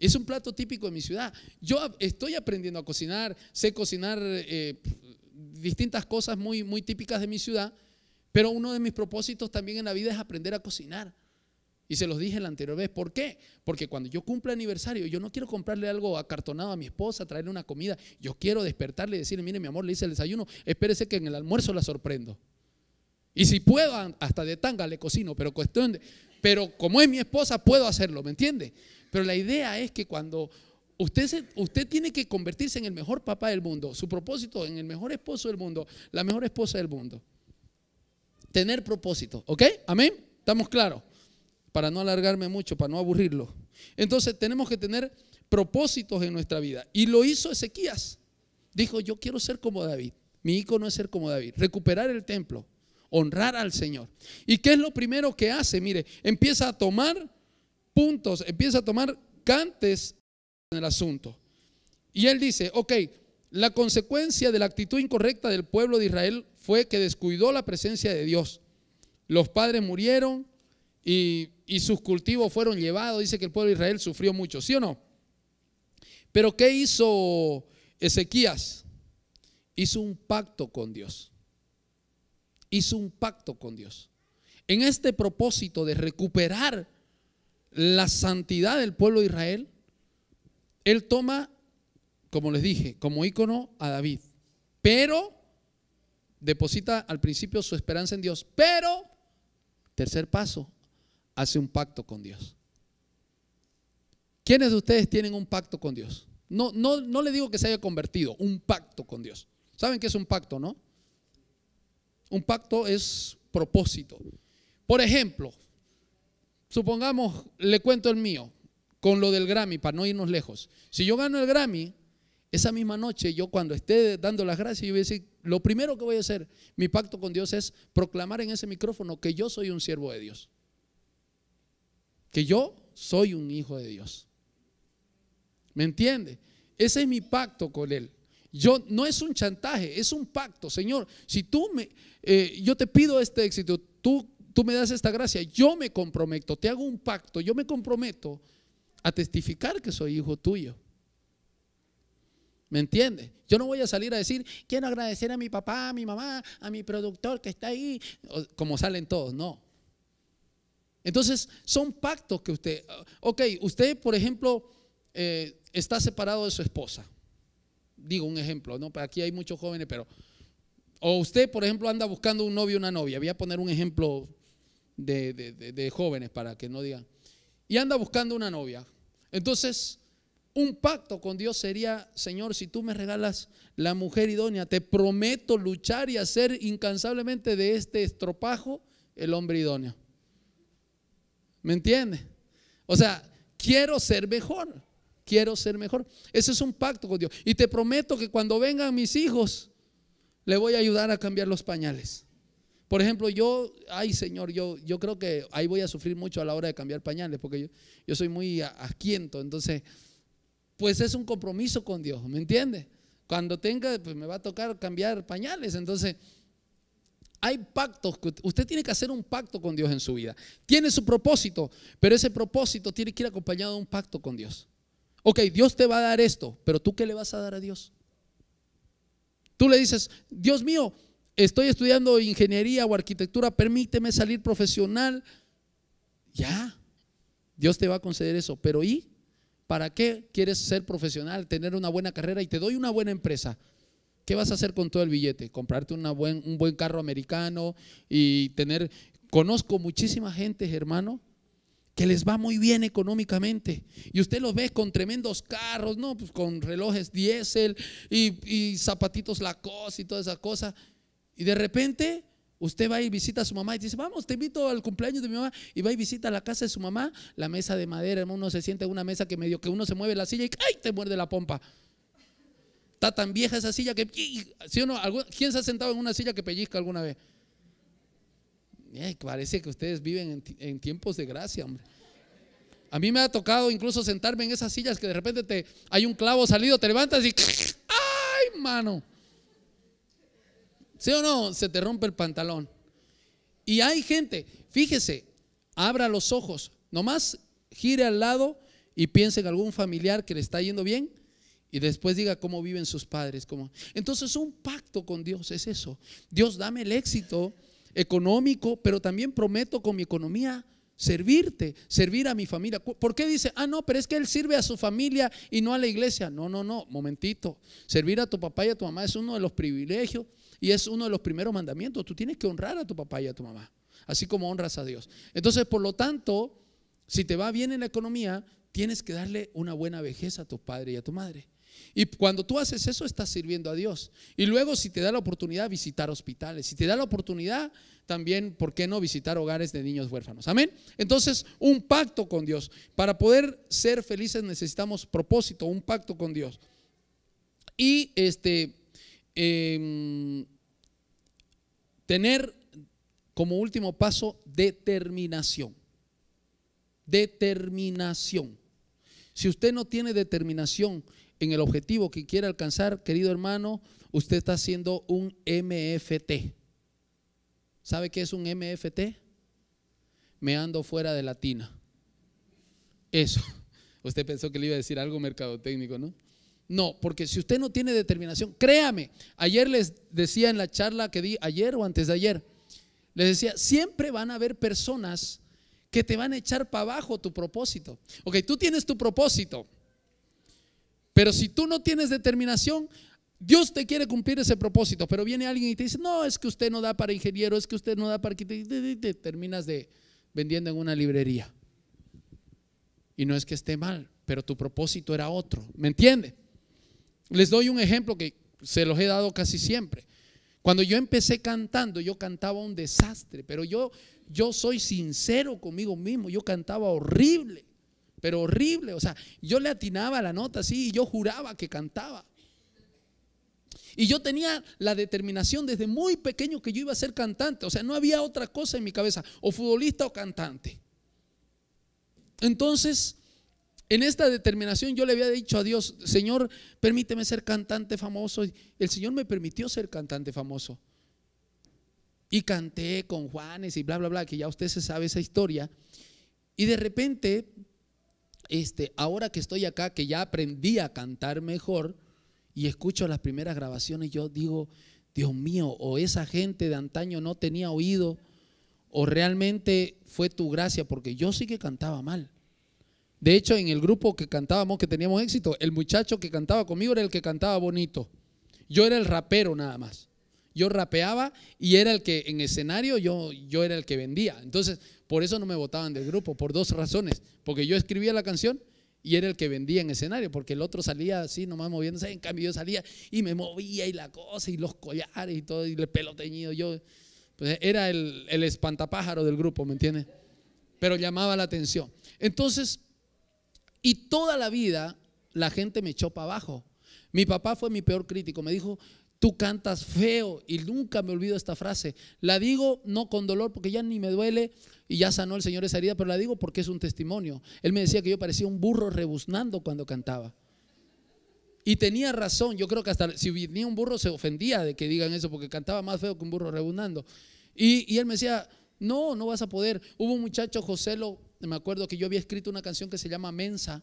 Es un plato típico de mi ciudad. Yo estoy aprendiendo a cocinar, sé cocinar eh, distintas cosas muy, muy típicas de mi ciudad, pero uno de mis propósitos también en la vida es aprender a cocinar. Y se los dije la anterior vez. ¿Por qué? Porque cuando yo cumple aniversario, yo no quiero comprarle algo acartonado a mi esposa, traerle una comida. Yo quiero despertarle y decirle, mire mi amor, le hice el desayuno, espérese que en el almuerzo la sorprendo. Y si puedo, hasta de tanga le cocino, pero cuestión de pero como es mi esposa puedo hacerlo, ¿me entiende? Pero la idea es que cuando usted, usted tiene que convertirse en el mejor papá del mundo, su propósito en el mejor esposo del mundo, la mejor esposa del mundo. Tener propósito, ¿ok? Amén. ¿Estamos claros? Para no alargarme mucho, para no aburrirlo. Entonces tenemos que tener propósitos en nuestra vida. Y lo hizo Ezequías. Dijo, yo quiero ser como David. Mi no es ser como David. Recuperar el templo honrar al Señor. ¿Y qué es lo primero que hace? Mire, empieza a tomar puntos, empieza a tomar cantes en el asunto. Y él dice, ok, la consecuencia de la actitud incorrecta del pueblo de Israel fue que descuidó la presencia de Dios. Los padres murieron y, sus cultivos fueron llevados. Dice que el pueblo de Israel sufrió mucho, ¿sí o no? Pero ¿qué hizo Ezequías? Hizo un pacto con Dios hizo un pacto con Dios. En este propósito de recuperar la santidad del pueblo de Israel, él toma, como les dije, como ícono a David, pero deposita al principio su esperanza en Dios, pero, tercer paso, hace un pacto con Dios. ¿Quiénes de ustedes tienen un pacto con Dios? No, no, no le digo que se haya convertido, un pacto con Dios. ¿Saben qué es un pacto, no? Un pacto es propósito. Por ejemplo, supongamos, le cuento el mío, con lo del Grammy, para no irnos lejos. Si yo gano el Grammy, esa misma noche, yo cuando esté dando las gracias, yo voy a decir, lo primero que voy a hacer, mi pacto con Dios es proclamar en ese micrófono que yo soy un siervo de Dios. Que yo soy un hijo de Dios. ¿Me entiende? Ese es mi pacto con Él. Yo, no es un chantaje, es un pacto. Señor, si tú me, eh, yo te pido este éxito, tú, tú me das esta gracia, yo me comprometo, te hago un pacto, yo me comprometo a testificar que soy hijo tuyo. ¿Me entiendes? Yo no voy a salir a decir, quiero agradecer a mi papá, a mi mamá, a mi productor que está ahí, como salen todos, no. Entonces, son pactos que usted, ok, usted, por ejemplo, eh, está separado de su esposa digo un ejemplo, ¿no? Aquí hay muchos jóvenes, pero... O usted, por ejemplo, anda buscando un novio, una novia. Voy a poner un ejemplo de, jóvenes para que no digan. Y anda buscando una novia. Entonces, un pacto con Dios sería, Señor, si tú me regalas la mujer idónea, te prometo luchar y hacer incansablemente de este estropajo el hombre idóneo. ¿Me entiende? O sea, quiero ser mejor quiero ser mejor. Ese es un pacto con Dios. Y te prometo que cuando vengan mis hijos, le voy a ayudar a cambiar los pañales. Por ejemplo, yo, ay Señor, yo, yo creo que ahí voy a sufrir mucho a la hora de cambiar pañales, porque yo, yo soy muy asquiento. Entonces, pues es un compromiso con Dios, ¿me entiendes? Cuando tenga, pues me va a tocar cambiar pañales. Entonces, hay pactos, usted tiene que hacer un pacto con Dios en su vida. Tiene su propósito, pero ese propósito tiene que ir acompañado de un pacto con Dios. Ok, Dios te va a dar esto, pero tú qué le vas a dar a Dios? Tú le dices, Dios mío, estoy estudiando ingeniería o arquitectura, permíteme salir profesional. Ya, Dios te va a conceder eso, pero ¿y? ¿Para qué quieres ser profesional, tener una buena carrera y te doy una buena empresa? ¿Qué vas a hacer con todo el billete? ¿Comprarte buen, un buen carro americano y tener... Conozco muchísima gente, hermano, que les va muy bien económicamente. Y usted los ve con tremendos carros, ¿no? Pues con relojes diésel y, zapatitos Lacoste y toda esa cosa. Y de repente usted va y visita a su mamá y dice, vamos, te invito al cumpleaños de mi mamá. Y va y visita la casa de su mamá, la mesa de madera, uno se siente en una mesa que medio que uno se mueve la silla y ¡ay! te muerde la pompa. Está tan vieja esa silla que... si ¿Quién se ha sentado en una silla que pellizca alguna vez? Eh, parece que ustedes viven en, tiempos de gracia, hombre. A mí me ha tocado incluso sentarme en esas sillas que de repente te, hay un clavo salido, te levantas y ¡ay, mano! ¿Sí o no? Se te rompe el pantalón. Y hay gente, fíjese, abra los ojos, nomás gire al lado y piense en algún familiar que le está yendo bien y después diga cómo viven sus padres. Cómo. Entonces un pacto con Dios es eso. Dios, dame el éxito económico, pero también prometo con mi economía servirte, servir a mi familia. ¿Por qué dice, ah, no, pero es que él sirve a su familia y no a la iglesia? No, no, no, momentito. Servir a tu papá y a tu mamá es uno de los privilegios y es uno de los primeros mandamientos. Tú tienes que honrar a tu papá y a tu mamá, así como honras a Dios. Entonces, por lo tanto, si te va bien en la economía, tienes que darle una buena vejez a tu padre y a tu madre. Y cuando tú haces eso, estás sirviendo a Dios. Y luego, si te da la oportunidad, visitar hospitales. Si te da la oportunidad, también, ¿por qué no visitar hogares de niños huérfanos? Amén. Entonces, un pacto con Dios. Para poder ser felices necesitamos propósito, un pacto con Dios. Y este, em, tener como último paso determinación. Determinación. Si usted no tiene determinación, en el objetivo que quiere alcanzar, querido hermano, usted está haciendo un MFT. ¿Sabe qué es un MFT? Me ando fuera de la tina. Eso. Usted pensó que le iba a decir algo mercadotécnico, ¿no? No, porque si usted no tiene determinación, créame, ayer les decía en la charla que di, ayer o antes de ayer, les decía, siempre van a haber personas que te van a echar para abajo tu propósito. Ok, tú tienes tu propósito pero si tú no tienes determinación, Dios te quiere cumplir ese propósito, pero viene alguien y te dice, no, es que usted no da para ingeniero, es que usted no da para que te terminas de vendiendo en una librería. Y no es que esté mal, pero tu propósito era otro, ¿me entiende? Les doy un ejemplo que se los he dado casi siempre. Cuando yo empecé cantando, yo cantaba un desastre, pero yo, yo soy sincero conmigo mismo, yo cantaba horrible pero horrible. O sea, yo le atinaba la nota así y yo juraba que cantaba. Y yo tenía la determinación desde muy pequeño que yo iba a ser cantante. O sea, no había otra cosa en mi cabeza, o futbolista o cantante. Entonces, en esta determinación yo le había dicho a Dios, Señor, permíteme ser cantante famoso. y El Señor me permitió ser cantante famoso. Y canté con Juanes y bla, bla, bla, que ya usted se sabe esa historia. Y de repente este, ahora que estoy acá, que ya aprendí a cantar mejor y escucho las primeras grabaciones, yo digo, Dios mío, o esa gente de antaño no tenía oído, o realmente fue tu gracia, porque yo sí que cantaba mal. De hecho, en el grupo que cantábamos, que teníamos éxito, el muchacho que cantaba conmigo era el que cantaba bonito. Yo era el rapero nada más. Yo rapeaba y era el que en escenario yo, yo era el que vendía. Entonces, por eso no me votaban del grupo, por dos razones. Porque yo escribía la canción y era el que vendía en escenario, porque el otro salía así nomás moviéndose. En cambio, yo salía y me movía y la cosa y los collares y todo, y el pelo teñido. Yo, pues, era el, el espantapájaro del grupo, ¿me entiendes? Pero llamaba la atención. Entonces, y toda la vida la gente me echó para abajo. Mi papá fue mi peor crítico. Me dijo, tú cantas feo y nunca me olvido esta frase. La digo no con dolor porque ya ni me duele y ya sanó el Señor esa herida, pero la digo porque es un testimonio. Él me decía que yo parecía un burro rebuznando cuando cantaba. Y tenía razón, yo creo que hasta si venía un burro se ofendía de que digan eso porque cantaba más feo que un burro rebuznando. Y, él me decía, no, no vas a poder. Hubo un muchacho, José, me acuerdo que yo había escrito una canción que se llama Mensa.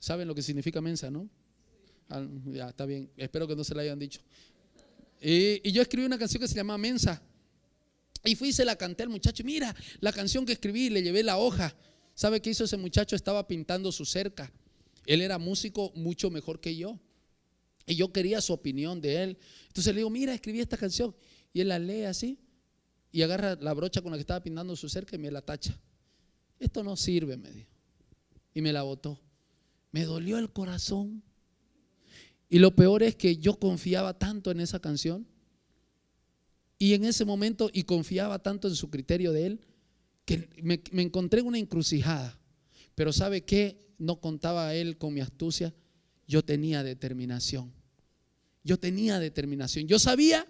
¿Saben lo que significa Mensa, no? Ah, ya, está bien. Espero que no se la hayan dicho. Y, yo escribí una canción que se llama Mensa. Y fui y se la canté al muchacho. Mira, la canción que escribí, le llevé la hoja. ¿Sabe qué hizo ese muchacho? Estaba pintando su cerca. Él era músico mucho mejor que yo. Y yo quería su opinión de él. Entonces le digo, mira, escribí esta canción. Y él la lee así. Y agarra la brocha con la que estaba pintando su cerca y me la tacha. Esto no sirve, me dijo. Y me la botó. Me dolió el corazón. Y lo peor es que yo confiaba tanto en esa canción y en ese momento y confiaba tanto en su criterio de él que me, encontré en una encrucijada. Pero ¿sabe qué? No contaba él con mi astucia. Yo tenía determinación. Yo tenía determinación. Yo sabía,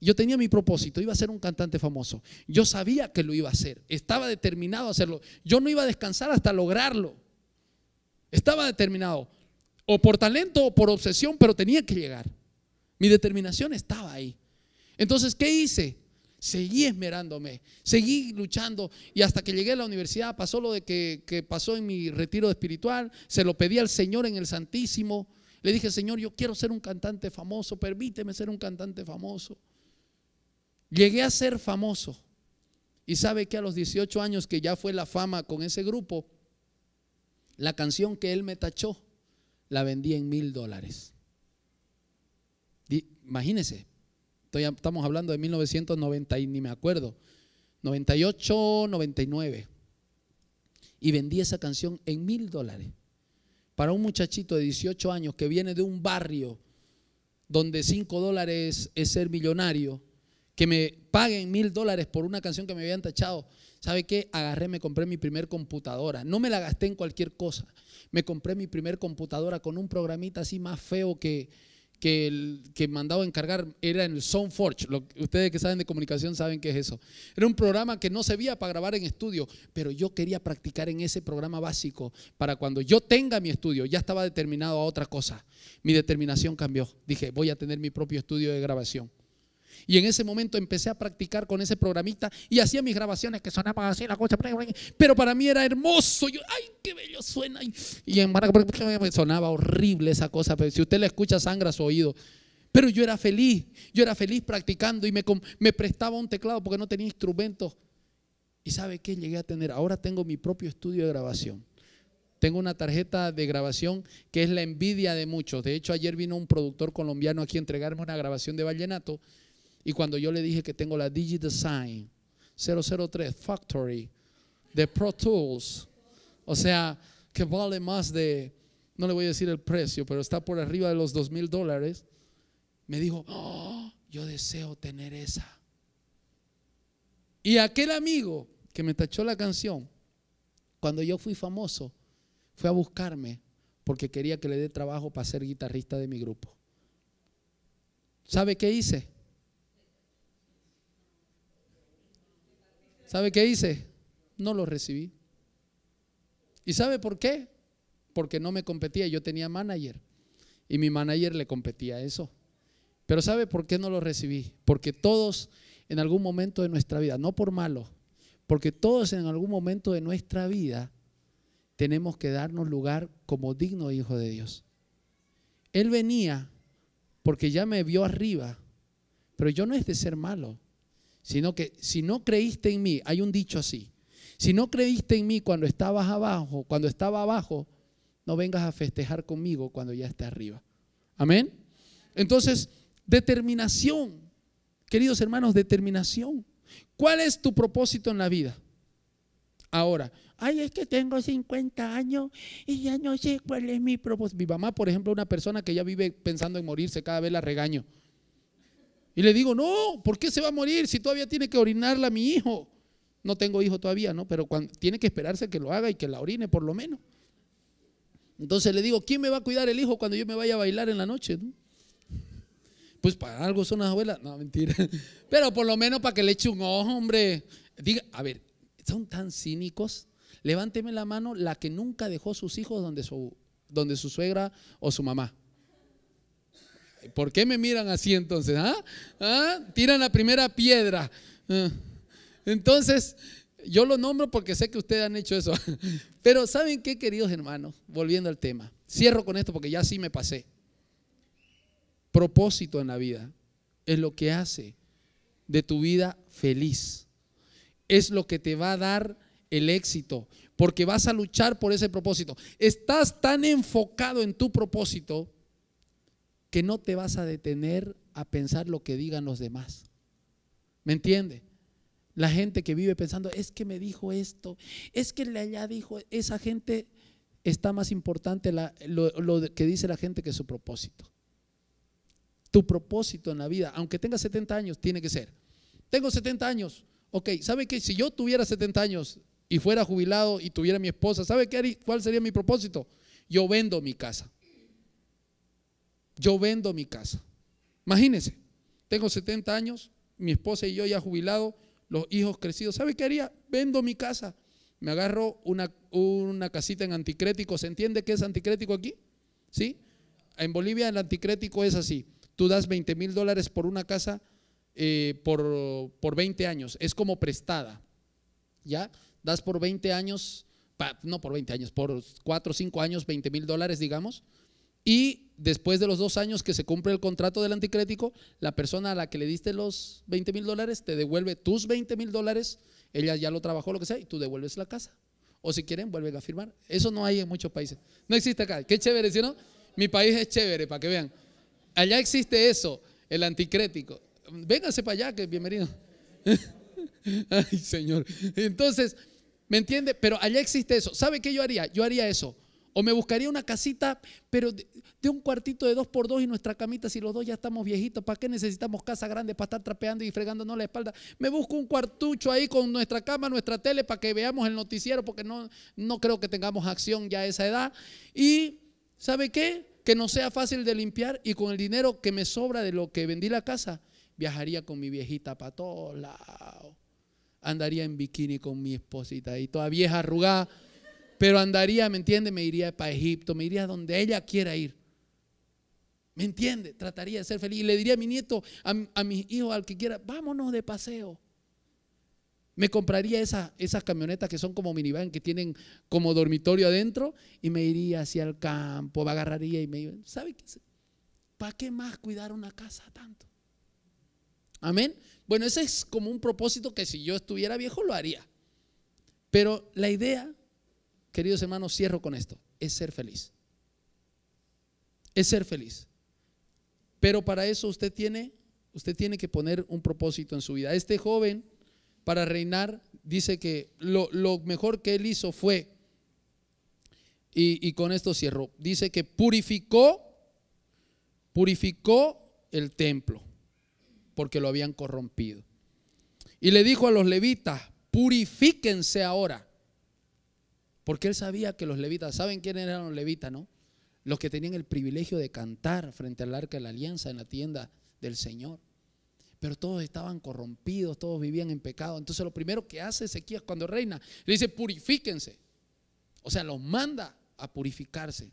yo tenía mi propósito. Iba a ser un cantante famoso. Yo sabía que lo iba a hacer. Estaba determinado a hacerlo. Yo no iba a descansar hasta lograrlo. Estaba determinado o por talento o por obsesión, pero tenía que llegar. Mi determinación estaba ahí. Entonces, ¿qué hice? Seguí esmerándome, seguí luchando y hasta que llegué a la universidad pasó lo de que, que, pasó en mi retiro espiritual, se lo pedí al Señor en el Santísimo, le dije, Señor, yo quiero ser un cantante famoso, permíteme ser un cantante famoso. Llegué a ser famoso y sabe que a los 18 años que ya fue la fama con ese grupo, la canción que él me tachó la vendí en mil dólares. Imagínense, estamos hablando de 1990 y ni me acuerdo, 98, 99. Y vendí esa canción en mil dólares. Para un muchachito de 18 años que viene de un barrio donde 5 dólares es ser millonario, que me paguen mil dólares por una canción que me habían tachado. ¿Sabe qué? Agarré, me compré mi primer computadora. No me la gasté en cualquier cosa. Me compré mi primer computadora con un programita así más feo que, que el que mandaba encargar era en el Soundforge. ustedes que saben de comunicación saben qué es eso. Era un programa que no servía para grabar en estudio, pero yo quería practicar en ese programa básico para cuando yo tenga mi estudio. Ya estaba determinado a otra cosa. Mi determinación cambió. Dije, voy a tener mi propio estudio de grabación. Y en ese momento empecé a practicar con ese programista y hacía mis grabaciones que sonaban así, la cosa, pero para mí era hermoso. ay, qué bello suena. Y en sonaba horrible esa cosa. Pero si usted le escucha, sangra su oído. Pero yo era feliz, yo era feliz practicando y me, me prestaba un teclado porque no tenía instrumentos. ¿Y sabe qué llegué a tener? Ahora tengo mi propio estudio de grabación. Tengo una tarjeta de grabación que es la envidia de muchos. De hecho, ayer vino un productor colombiano aquí a entregarme una grabación de vallenato y cuando yo le dije que tengo la DigiDesign 003 Factory de Pro Tools, o sea, que vale más de, no le voy a decir el precio, pero está por arriba de los dos mil dólares, me dijo, oh, yo deseo tener esa. Y aquel amigo que me tachó la canción, cuando yo fui famoso, fue a buscarme porque quería que le dé trabajo para ser guitarrista de mi grupo. ¿Sabe qué hice? ¿Sabe qué hice? No lo recibí. ¿Y sabe por qué? Porque no me competía. Yo tenía manager y mi manager le competía eso. Pero ¿sabe por qué no lo recibí? Porque todos en algún momento de nuestra vida, no por malo, porque todos en algún momento de nuestra vida tenemos que darnos lugar como digno hijo de Dios. Él venía porque ya me vio arriba, pero yo no es de ser malo sino que si no creíste en mí, hay un dicho así, si no creíste en mí cuando estabas abajo, cuando estaba abajo, no vengas a festejar conmigo cuando ya esté arriba. Amén. Entonces, determinación, queridos hermanos, determinación. ¿Cuál es tu propósito en la vida? Ahora, ay, es que tengo 50 años y ya no sé cuál es mi propósito. Mi mamá, por ejemplo, una persona que ya vive pensando en morirse, cada vez la regaño. Y le digo, no, ¿por qué se va a morir si todavía tiene que orinarla mi hijo? No tengo hijo todavía, ¿no? Pero tiene que esperarse que lo haga y que la orine por lo menos. Entonces le digo, ¿quién me va a cuidar el hijo cuando yo me vaya a bailar en la noche? Pues para algo son las abuelas. No, mentira. Pero por lo menos para que le eche un ojo, hombre. Diga, a ver, son tan cínicos. Levánteme la mano la que nunca dejó sus hijos donde su, donde su suegra o su mamá. ¿Por qué me miran así entonces? Ah? Ah, tiran la primera piedra. Ah, entonces, yo lo nombro porque sé que ustedes han hecho eso. Pero ¿saben qué, queridos hermanos? Volviendo al tema. Cierro con esto porque ya sí me pasé. Propósito en la vida es lo que hace de tu vida feliz. Es lo que te va a dar el éxito, porque vas a luchar por ese propósito. Estás tan enfocado en tu propósito que no te vas a detener a pensar lo que digan los demás. ¿Me entiende? La gente que vive pensando, es que me dijo esto, es que le allá dijo, esa gente está más importante lo, que dice la gente que su propósito. Tu propósito en la vida, aunque tengas 70 años, tiene que ser. Tengo 70 años. Ok, ¿sabe qué? Si yo tuviera 70 años y fuera jubilado y tuviera mi esposa, ¿sabe qué, cuál sería mi propósito? Yo vendo mi casa yo vendo mi casa. Imagínense, tengo 70 años, mi esposa y yo ya jubilados, los hijos crecidos. ¿Sabe qué haría? Vendo mi casa. Me agarro una, casita en anticrético. ¿Se entiende qué es anticrético aquí? ¿Sí? En Bolivia el anticrético es así. Tú das 20 mil dólares por una casa eh, por, por 20 años. Es como prestada. ¿Ya? Das por 20 años, no por 20 años, por 4 o 5 años 20 mil dólares, digamos. Y después de los dos años que se cumple el contrato del anticrético, la persona a la que le diste los 20 mil dólares te devuelve tus 20 mil dólares, ella ya lo trabajó, lo que sea, y tú devuelves la casa. O si quieren, vuelven a firmar. Eso no hay en muchos países. No existe acá. Qué chévere, ¿sí no? Mi país es chévere, para que vean. Allá existe eso, el anticrético. Véngase para allá, que bienvenido. Ay, Señor. Entonces, ¿me entiende? Pero allá existe eso. ¿Sabe qué yo haría? Yo haría eso. O me buscaría una casita, pero de, un cuartito de dos por dos y nuestra camita, si los dos ya estamos viejitos, ¿para qué necesitamos casa grande para estar trapeando y fregándonos la espalda? Me busco un cuartucho ahí con nuestra cama, nuestra tele, para que veamos el noticiero, porque no, no creo que tengamos acción ya a esa edad. Y, ¿sabe qué? Que no sea fácil de limpiar y con el dinero que me sobra de lo que vendí la casa, viajaría con mi viejita para todos lados. Andaría en bikini con mi esposita y toda vieja arrugada pero andaría, ¿me entiende? Me iría para Egipto, me iría donde ella quiera ir. ¿Me entiende? Trataría de ser feliz. Y le diría a mi nieto, a, a mis hijos, al que quiera, vámonos de paseo. Me compraría esas, esas camionetas que son como minivan, que tienen como dormitorio adentro, y me iría hacia el campo, me agarraría y me iría. ¿Sabe qué? ¿Para qué más cuidar una casa tanto? Amén. Bueno, ese es como un propósito que si yo estuviera viejo lo haría. Pero la idea queridos hermanos, cierro con esto, es ser feliz. Es ser feliz. Pero para eso usted tiene, usted tiene que poner un propósito en su vida. Este joven, para reinar, dice que lo, mejor que él hizo fue, y, con esto cierro, dice que purificó, purificó el templo, porque lo habían corrompido. Y le dijo a los levitas, purifíquense ahora porque él sabía que los levitas, ¿saben quiénes eran los levitas, no? Los que tenían el privilegio de cantar frente al arca de la alianza en la tienda del Señor. Pero todos estaban corrompidos, todos vivían en pecado. Entonces lo primero que hace Ezequiel cuando reina, le dice, purifíquense. O sea, los manda a purificarse.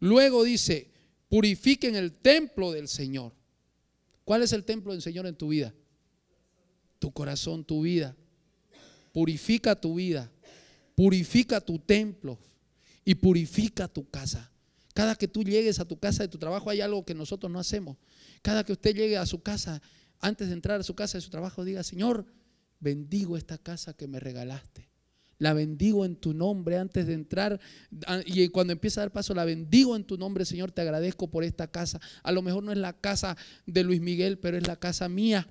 Luego dice, purifiquen el templo del Señor. ¿Cuál es el templo del Señor en tu vida? Tu corazón, tu vida. Purifica tu vida. Purifica tu templo y purifica tu casa. Cada que tú llegues a tu casa de tu trabajo hay algo que nosotros no hacemos. Cada que usted llegue a su casa, antes de entrar a su casa de su trabajo, diga, Señor, bendigo esta casa que me regalaste. La bendigo en tu nombre antes de entrar. Y cuando empieza a dar paso, la bendigo en tu nombre, Señor. Te agradezco por esta casa. A lo mejor no es la casa de Luis Miguel, pero es la casa mía.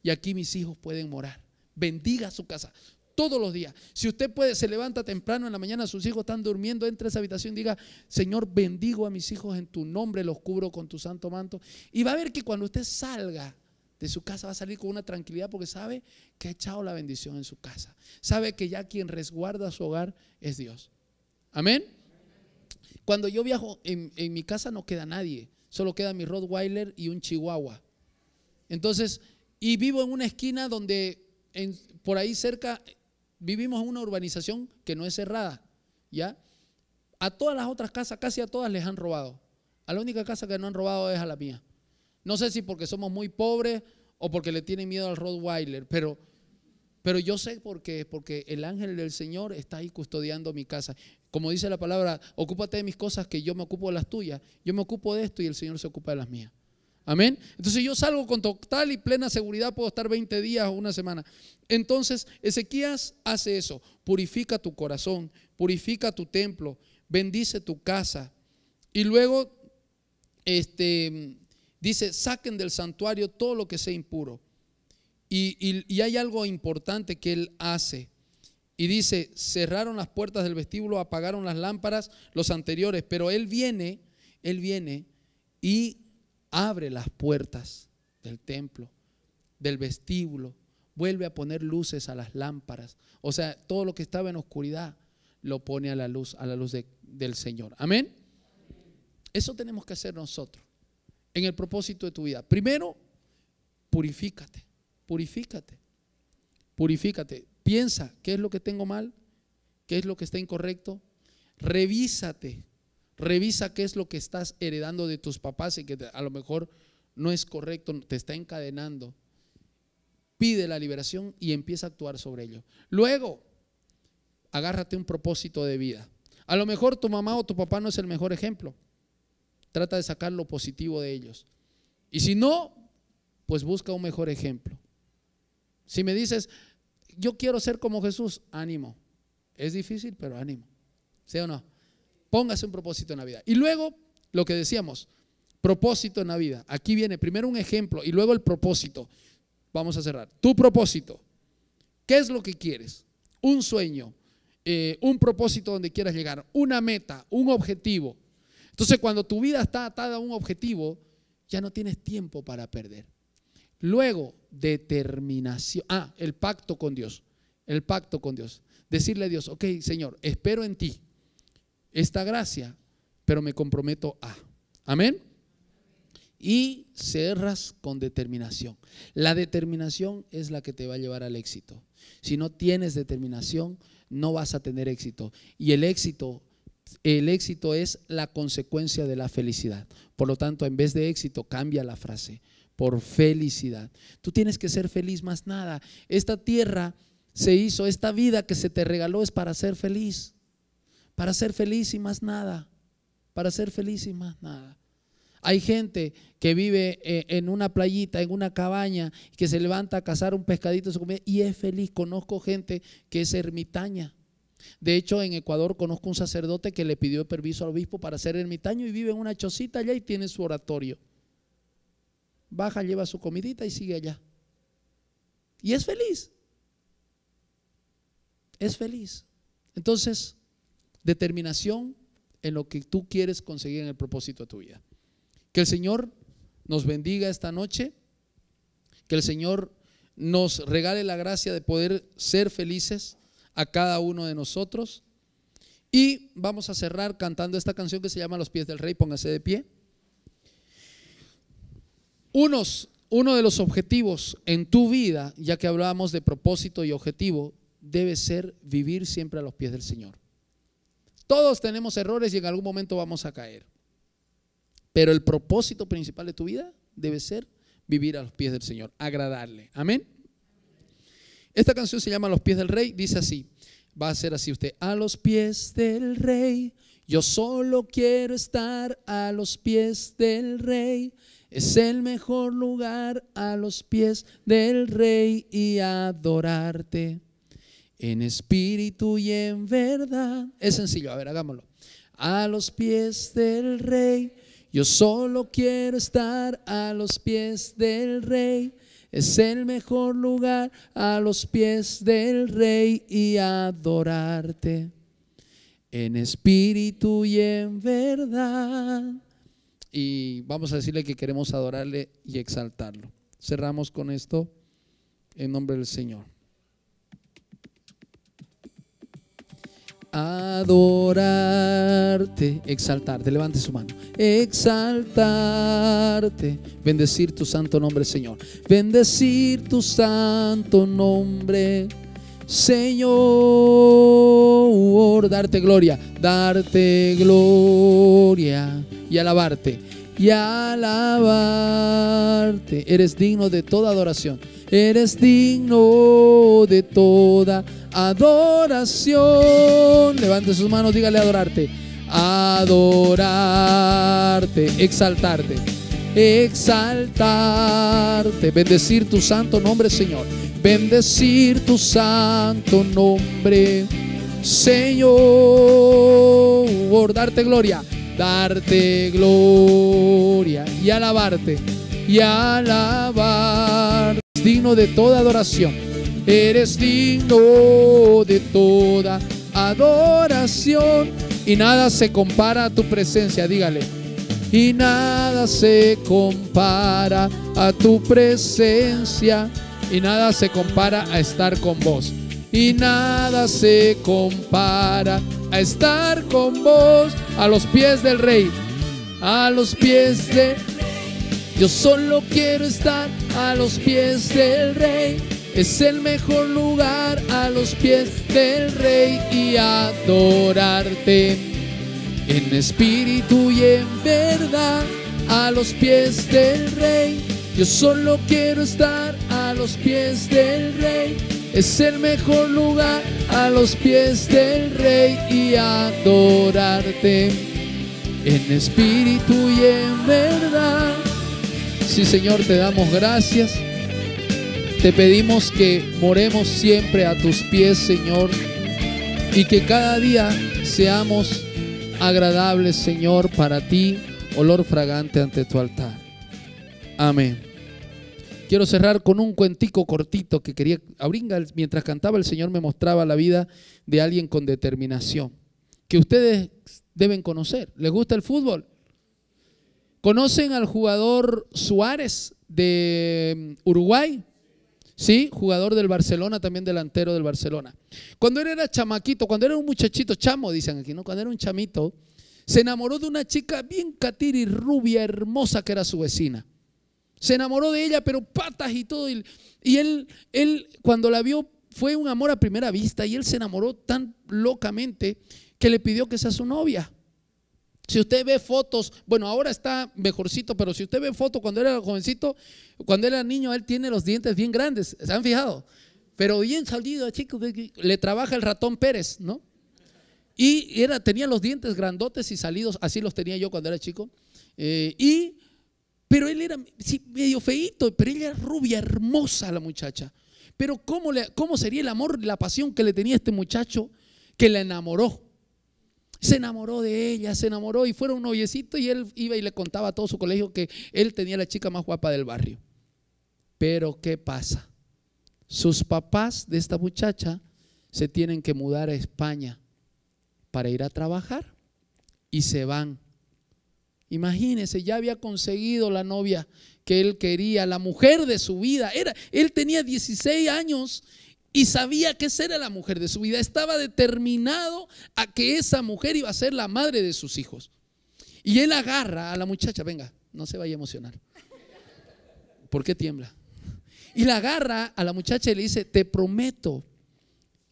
Y aquí mis hijos pueden morar. Bendiga su casa todos los días. Si usted puede, se levanta temprano en la mañana, sus hijos están durmiendo, Entra a esa habitación, diga, Señor, bendigo a mis hijos en tu nombre, los cubro con tu santo manto. Y va a ver que cuando usted salga de su casa va a salir con una tranquilidad porque sabe que ha echado la bendición en su casa. Sabe que ya quien resguarda su hogar es Dios. Amén. Cuando yo viajo, en, mi casa no queda nadie, solo queda mi Rottweiler y un Chihuahua. Entonces, y vivo en una esquina donde por ahí cerca vivimos en una urbanización que no es cerrada, ¿ya? A todas las otras casas, casi a todas les han robado. A la única casa que no han robado es a la mía. No sé si porque somos muy pobres o porque le tienen miedo al Rottweiler, pero, pero yo sé por qué, porque el ángel del Señor está ahí custodiando mi casa. Como dice la palabra, ocúpate de mis cosas que yo me ocupo de las tuyas, yo me ocupo de esto y el Señor se ocupa de las mías. Amén. Entonces yo salgo con total y plena seguridad, puedo estar 20 días o una semana. Entonces Ezequías hace eso, purifica tu corazón, purifica tu templo, bendice tu casa. Y luego este, dice, saquen del santuario todo lo que sea impuro. Y, y hay algo importante que él hace. Y dice, cerraron las puertas del vestíbulo, apagaron las lámparas, los anteriores, pero él viene, él viene y Abre las puertas del templo, del vestíbulo, vuelve a poner luces a las lámparas. O sea, todo lo que estaba en oscuridad lo pone a la luz, a la luz del Señor. Amén. Eso tenemos que hacer nosotros en el propósito de tu vida. Primero, purifícate, purifícate, purifícate. Piensa qué es lo que tengo mal, qué es lo que está incorrecto. Revísate, Revisa qué es lo que estás heredando de tus papás y que a lo mejor no es correcto, te está encadenando. Pide la liberación y empieza a actuar sobre ello. Luego, agárrate un propósito de vida. A lo mejor tu mamá o tu papá no es el mejor ejemplo. Trata de sacar lo positivo de ellos. Y si no, pues busca un mejor ejemplo. Si me dices, yo quiero ser como Jesús, ánimo. Es difícil, pero ánimo. ¿Sí o no? Póngase un propósito en la vida. Y luego, lo que decíamos, propósito en la vida. Aquí viene primero un ejemplo y luego el propósito. Vamos a cerrar. Tu propósito. ¿Qué es lo que quieres? Un sueño, eh, un propósito donde quieras llegar, una meta, un objetivo. Entonces, cuando tu vida está atada a un objetivo, ya no tienes tiempo para perder. Luego, determinación. Ah, el pacto con Dios. El pacto con Dios. Decirle a Dios, ok, Señor, espero en ti esta gracia, pero me comprometo a. Amén. Y cerras con determinación. La determinación es la que te va a llevar al éxito. Si no tienes determinación, no vas a tener éxito. Y el éxito, el éxito es la consecuencia de la felicidad. Por lo tanto, en vez de éxito, cambia la frase por felicidad. Tú tienes que ser feliz más nada. Esta tierra se hizo, esta vida que se te regaló es para ser feliz para ser feliz y más nada, para ser feliz y más nada. Hay gente que vive eh, en una playita, en una cabaña, que se levanta a cazar un pescadito su comida y es feliz. Conozco gente que es ermitaña. De hecho, en Ecuador conozco un sacerdote que le pidió permiso al obispo para ser ermitaño y vive en una chocita allá y tiene su oratorio. Baja, lleva su comidita y sigue allá. Y es feliz. Es feliz. Entonces, determinación en lo que tú quieres conseguir en el propósito de tu vida. Que el Señor nos bendiga esta noche, que el Señor nos regale la gracia de poder ser felices a cada uno de nosotros. Y vamos a cerrar cantando esta canción que se llama Los pies del rey, póngase de pie. uno de los objetivos en tu vida, ya que hablábamos de propósito y objetivo, debe ser vivir siempre a los pies del Señor. Todos tenemos errores y en algún momento vamos a caer. Pero el propósito principal de tu vida debe ser vivir a los pies del Señor, agradarle. Amén. Esta canción se llama Los pies del rey, dice así. Va a ser así usted, a los pies del rey. Yo solo quiero estar a los pies del rey. Es el mejor lugar a los pies del rey y adorarte en espíritu y en verdad. Es sencillo, a ver, hagámoslo. A los pies del rey, yo solo quiero estar a los pies del rey. Es el mejor lugar a los pies del rey y adorarte en espíritu y en verdad. Y vamos a decirle que queremos adorarle y exaltarlo. Cerramos con esto en nombre del Señor. adorarte, exaltarte. Levante su mano. Exaltarte, bendecir tu santo nombre, Señor. Bendecir tu santo nombre, Señor. Darte gloria, darte gloria y alabarte. Y alabarte. Eres digno de toda adoración eres digno de toda adoración. Levante sus manos, dígale adorarte. Adorarte, exaltarte, exaltarte, bendecir tu santo nombre, Señor. Bendecir tu santo nombre, Señor. Darte gloria, darte gloria y alabarte y alabar digno de toda adoración. Eres digno de toda adoración. Y nada se compara a tu presencia, dígale. Y nada se compara a tu presencia. Y nada se compara a estar con vos. Y nada se compara a estar con vos a los pies del rey. A los pies de yo solo quiero estar a los pies del rey. Es el mejor lugar a los pies del rey y adorarte en espíritu y en verdad a los pies del rey. Yo solo quiero estar a los pies del rey. Es el mejor lugar a los pies del rey y adorarte en espíritu y en verdad Sí, Señor, te damos gracias. Te pedimos que moremos siempre a tus pies, Señor, y que cada día seamos agradables, Señor, para ti, olor fragante ante tu altar. Amén. Quiero cerrar con un cuentico cortito que quería, Abringa, mientras cantaba el Señor me mostraba la vida de alguien con determinación, que ustedes deben conocer. ¿Les gusta el fútbol? ¿Conocen al jugador Suárez de mm, Uruguay? Sí, jugador del Barcelona, también delantero del Barcelona. Cuando él era chamaquito, cuando era un muchachito chamo, dicen aquí, ¿no? Cuando era un chamito, se enamoró de una chica bien catiri, rubia, hermosa, que era su vecina. Se enamoró de ella, pero patas y todo. Y, y él, él, cuando la vio, fue un amor a primera vista y él se enamoró tan locamente que le pidió que sea su novia. Si usted ve fotos, bueno, ahora está mejorcito, pero si usted ve fotos cuando era jovencito, cuando era niño, él tiene los dientes bien grandes, ¿se han fijado? Pero bien salido, chico, le trabaja el ratón Pérez, ¿no? Y era, tenía los dientes grandotes y salidos, así los tenía yo cuando era chico. Eh, y, pero él era medio feíto, pero ella era rubia, hermosa la muchacha. Pero ¿cómo, ¿cómo sería el amor, la pasión que le tenía este muchacho que la enamoró? se enamoró de ella, se enamoró y fueron un noviecito y él iba y le contaba a todo su colegio que él tenía la chica más guapa del barrio. Pero ¿qué pasa? Sus papás de esta muchacha se tienen que mudar a España para ir a trabajar y se van. Imagínense, ya había conseguido la novia que él quería, la mujer de su vida. Era, él tenía 16 años y sabía que esa era la mujer de su vida. Estaba determinado a que esa mujer iba a ser la madre de sus hijos. Y él agarra a la muchacha, venga, no se vaya a emocionar. ¿Por qué tiembla? Y la agarra a la muchacha y le dice, te prometo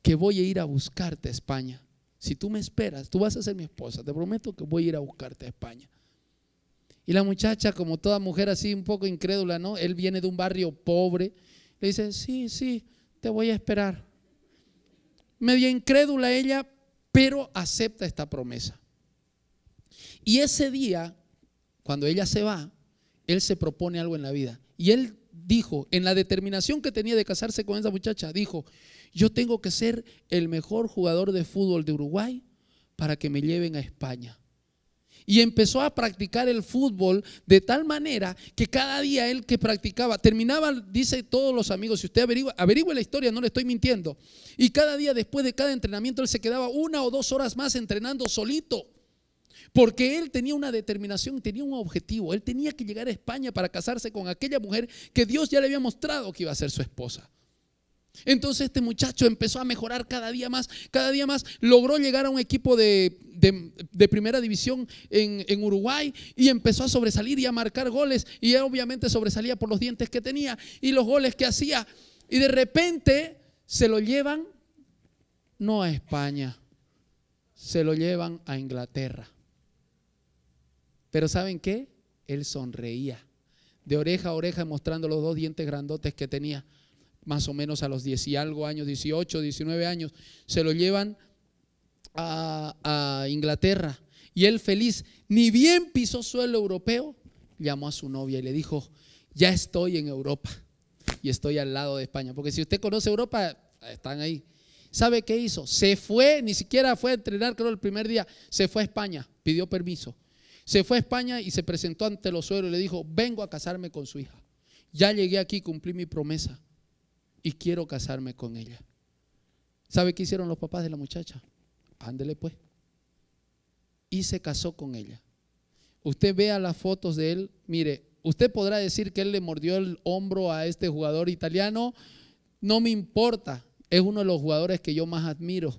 que voy a ir a buscarte a España. Si tú me esperas, tú vas a ser mi esposa, te prometo que voy a ir a buscarte a España. Y la muchacha, como toda mujer así, un poco incrédula, ¿no? Él viene de un barrio pobre, le dice, sí, sí, te voy a esperar. Media incrédula ella, pero acepta esta promesa. Y ese día, cuando ella se va, él se propone algo en la vida. Y él dijo, en la determinación que tenía de casarse con esa muchacha, dijo, yo tengo que ser el mejor jugador de fútbol de Uruguay para que me lleven a España y empezó a practicar el fútbol de tal manera que cada día él que practicaba, terminaba, dice todos los amigos, si usted averigua, averigüe la historia, no le estoy mintiendo, y cada día después de cada entrenamiento él se quedaba una o dos horas más entrenando solito. Porque él tenía una determinación, tenía un objetivo. Él tenía que llegar a España para casarse con aquella mujer que Dios ya le había mostrado que iba a ser su esposa. Entonces este muchacho empezó a mejorar cada día más, cada día más, logró llegar a un equipo de, primera división en, en, Uruguay y empezó a sobresalir y a marcar goles y obviamente sobresalía por los dientes que tenía y los goles que hacía. Y de repente se lo llevan no a España, se lo llevan a Inglaterra. Pero ¿saben qué? Él sonreía de oreja a oreja mostrando los dos dientes grandotes que tenía más o menos a los 10 y algo años, 18, 19 años, se lo llevan a, Inglaterra. Y él feliz, ni bien pisó suelo europeo, llamó a su novia y le dijo, ya estoy en Europa y estoy al lado de España. Porque si usted conoce Europa, están ahí. ¿Sabe qué hizo? Se fue, ni siquiera fue a entrenar, creo, el primer día. Se fue a España, pidió permiso. Se fue a España y se presentó ante los suegros y le dijo, vengo a casarme con su hija. Ya llegué aquí, cumplí mi promesa y quiero casarme con ella. ¿Sabe qué hicieron los papás de la muchacha? Ándele pues. Y se casó con ella. Usted vea las fotos de él, mire, usted podrá decir que él le mordió el hombro a este jugador italiano, no me importa, es uno de los jugadores que yo más admiro.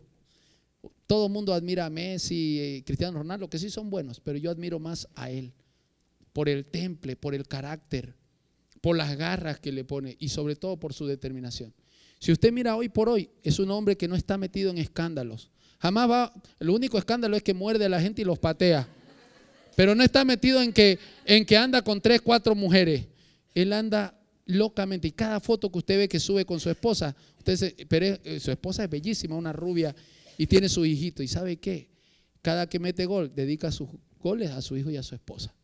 Todo el mundo admira a Messi, eh, Cristiano Ronaldo, que sí son buenos, pero yo admiro más a él, por el temple, por el carácter, por las garras que le pone y sobre todo por su determinación. Si usted mira hoy por hoy, es un hombre que no está metido en escándalos. Jamás va, el único escándalo es que muerde a la gente y los patea. Pero no está metido en que, en que anda con tres, cuatro mujeres. Él anda locamente y cada foto que usted ve que sube con su esposa, usted eh, su esposa es bellísima, una rubia y tiene su hijito. ¿Y sabe qué? Cada que mete gol, dedica sus goles a su hijo y a su esposa.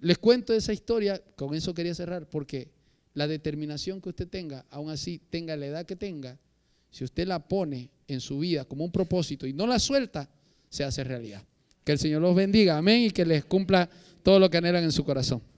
Les cuento esa historia, con eso quería cerrar, porque la determinación que usted tenga, aún así tenga la edad que tenga, si usted la pone en su vida como un propósito y no la suelta, se hace realidad. Que el Señor los bendiga, amén, y que les cumpla todo lo que anhelan en su corazón.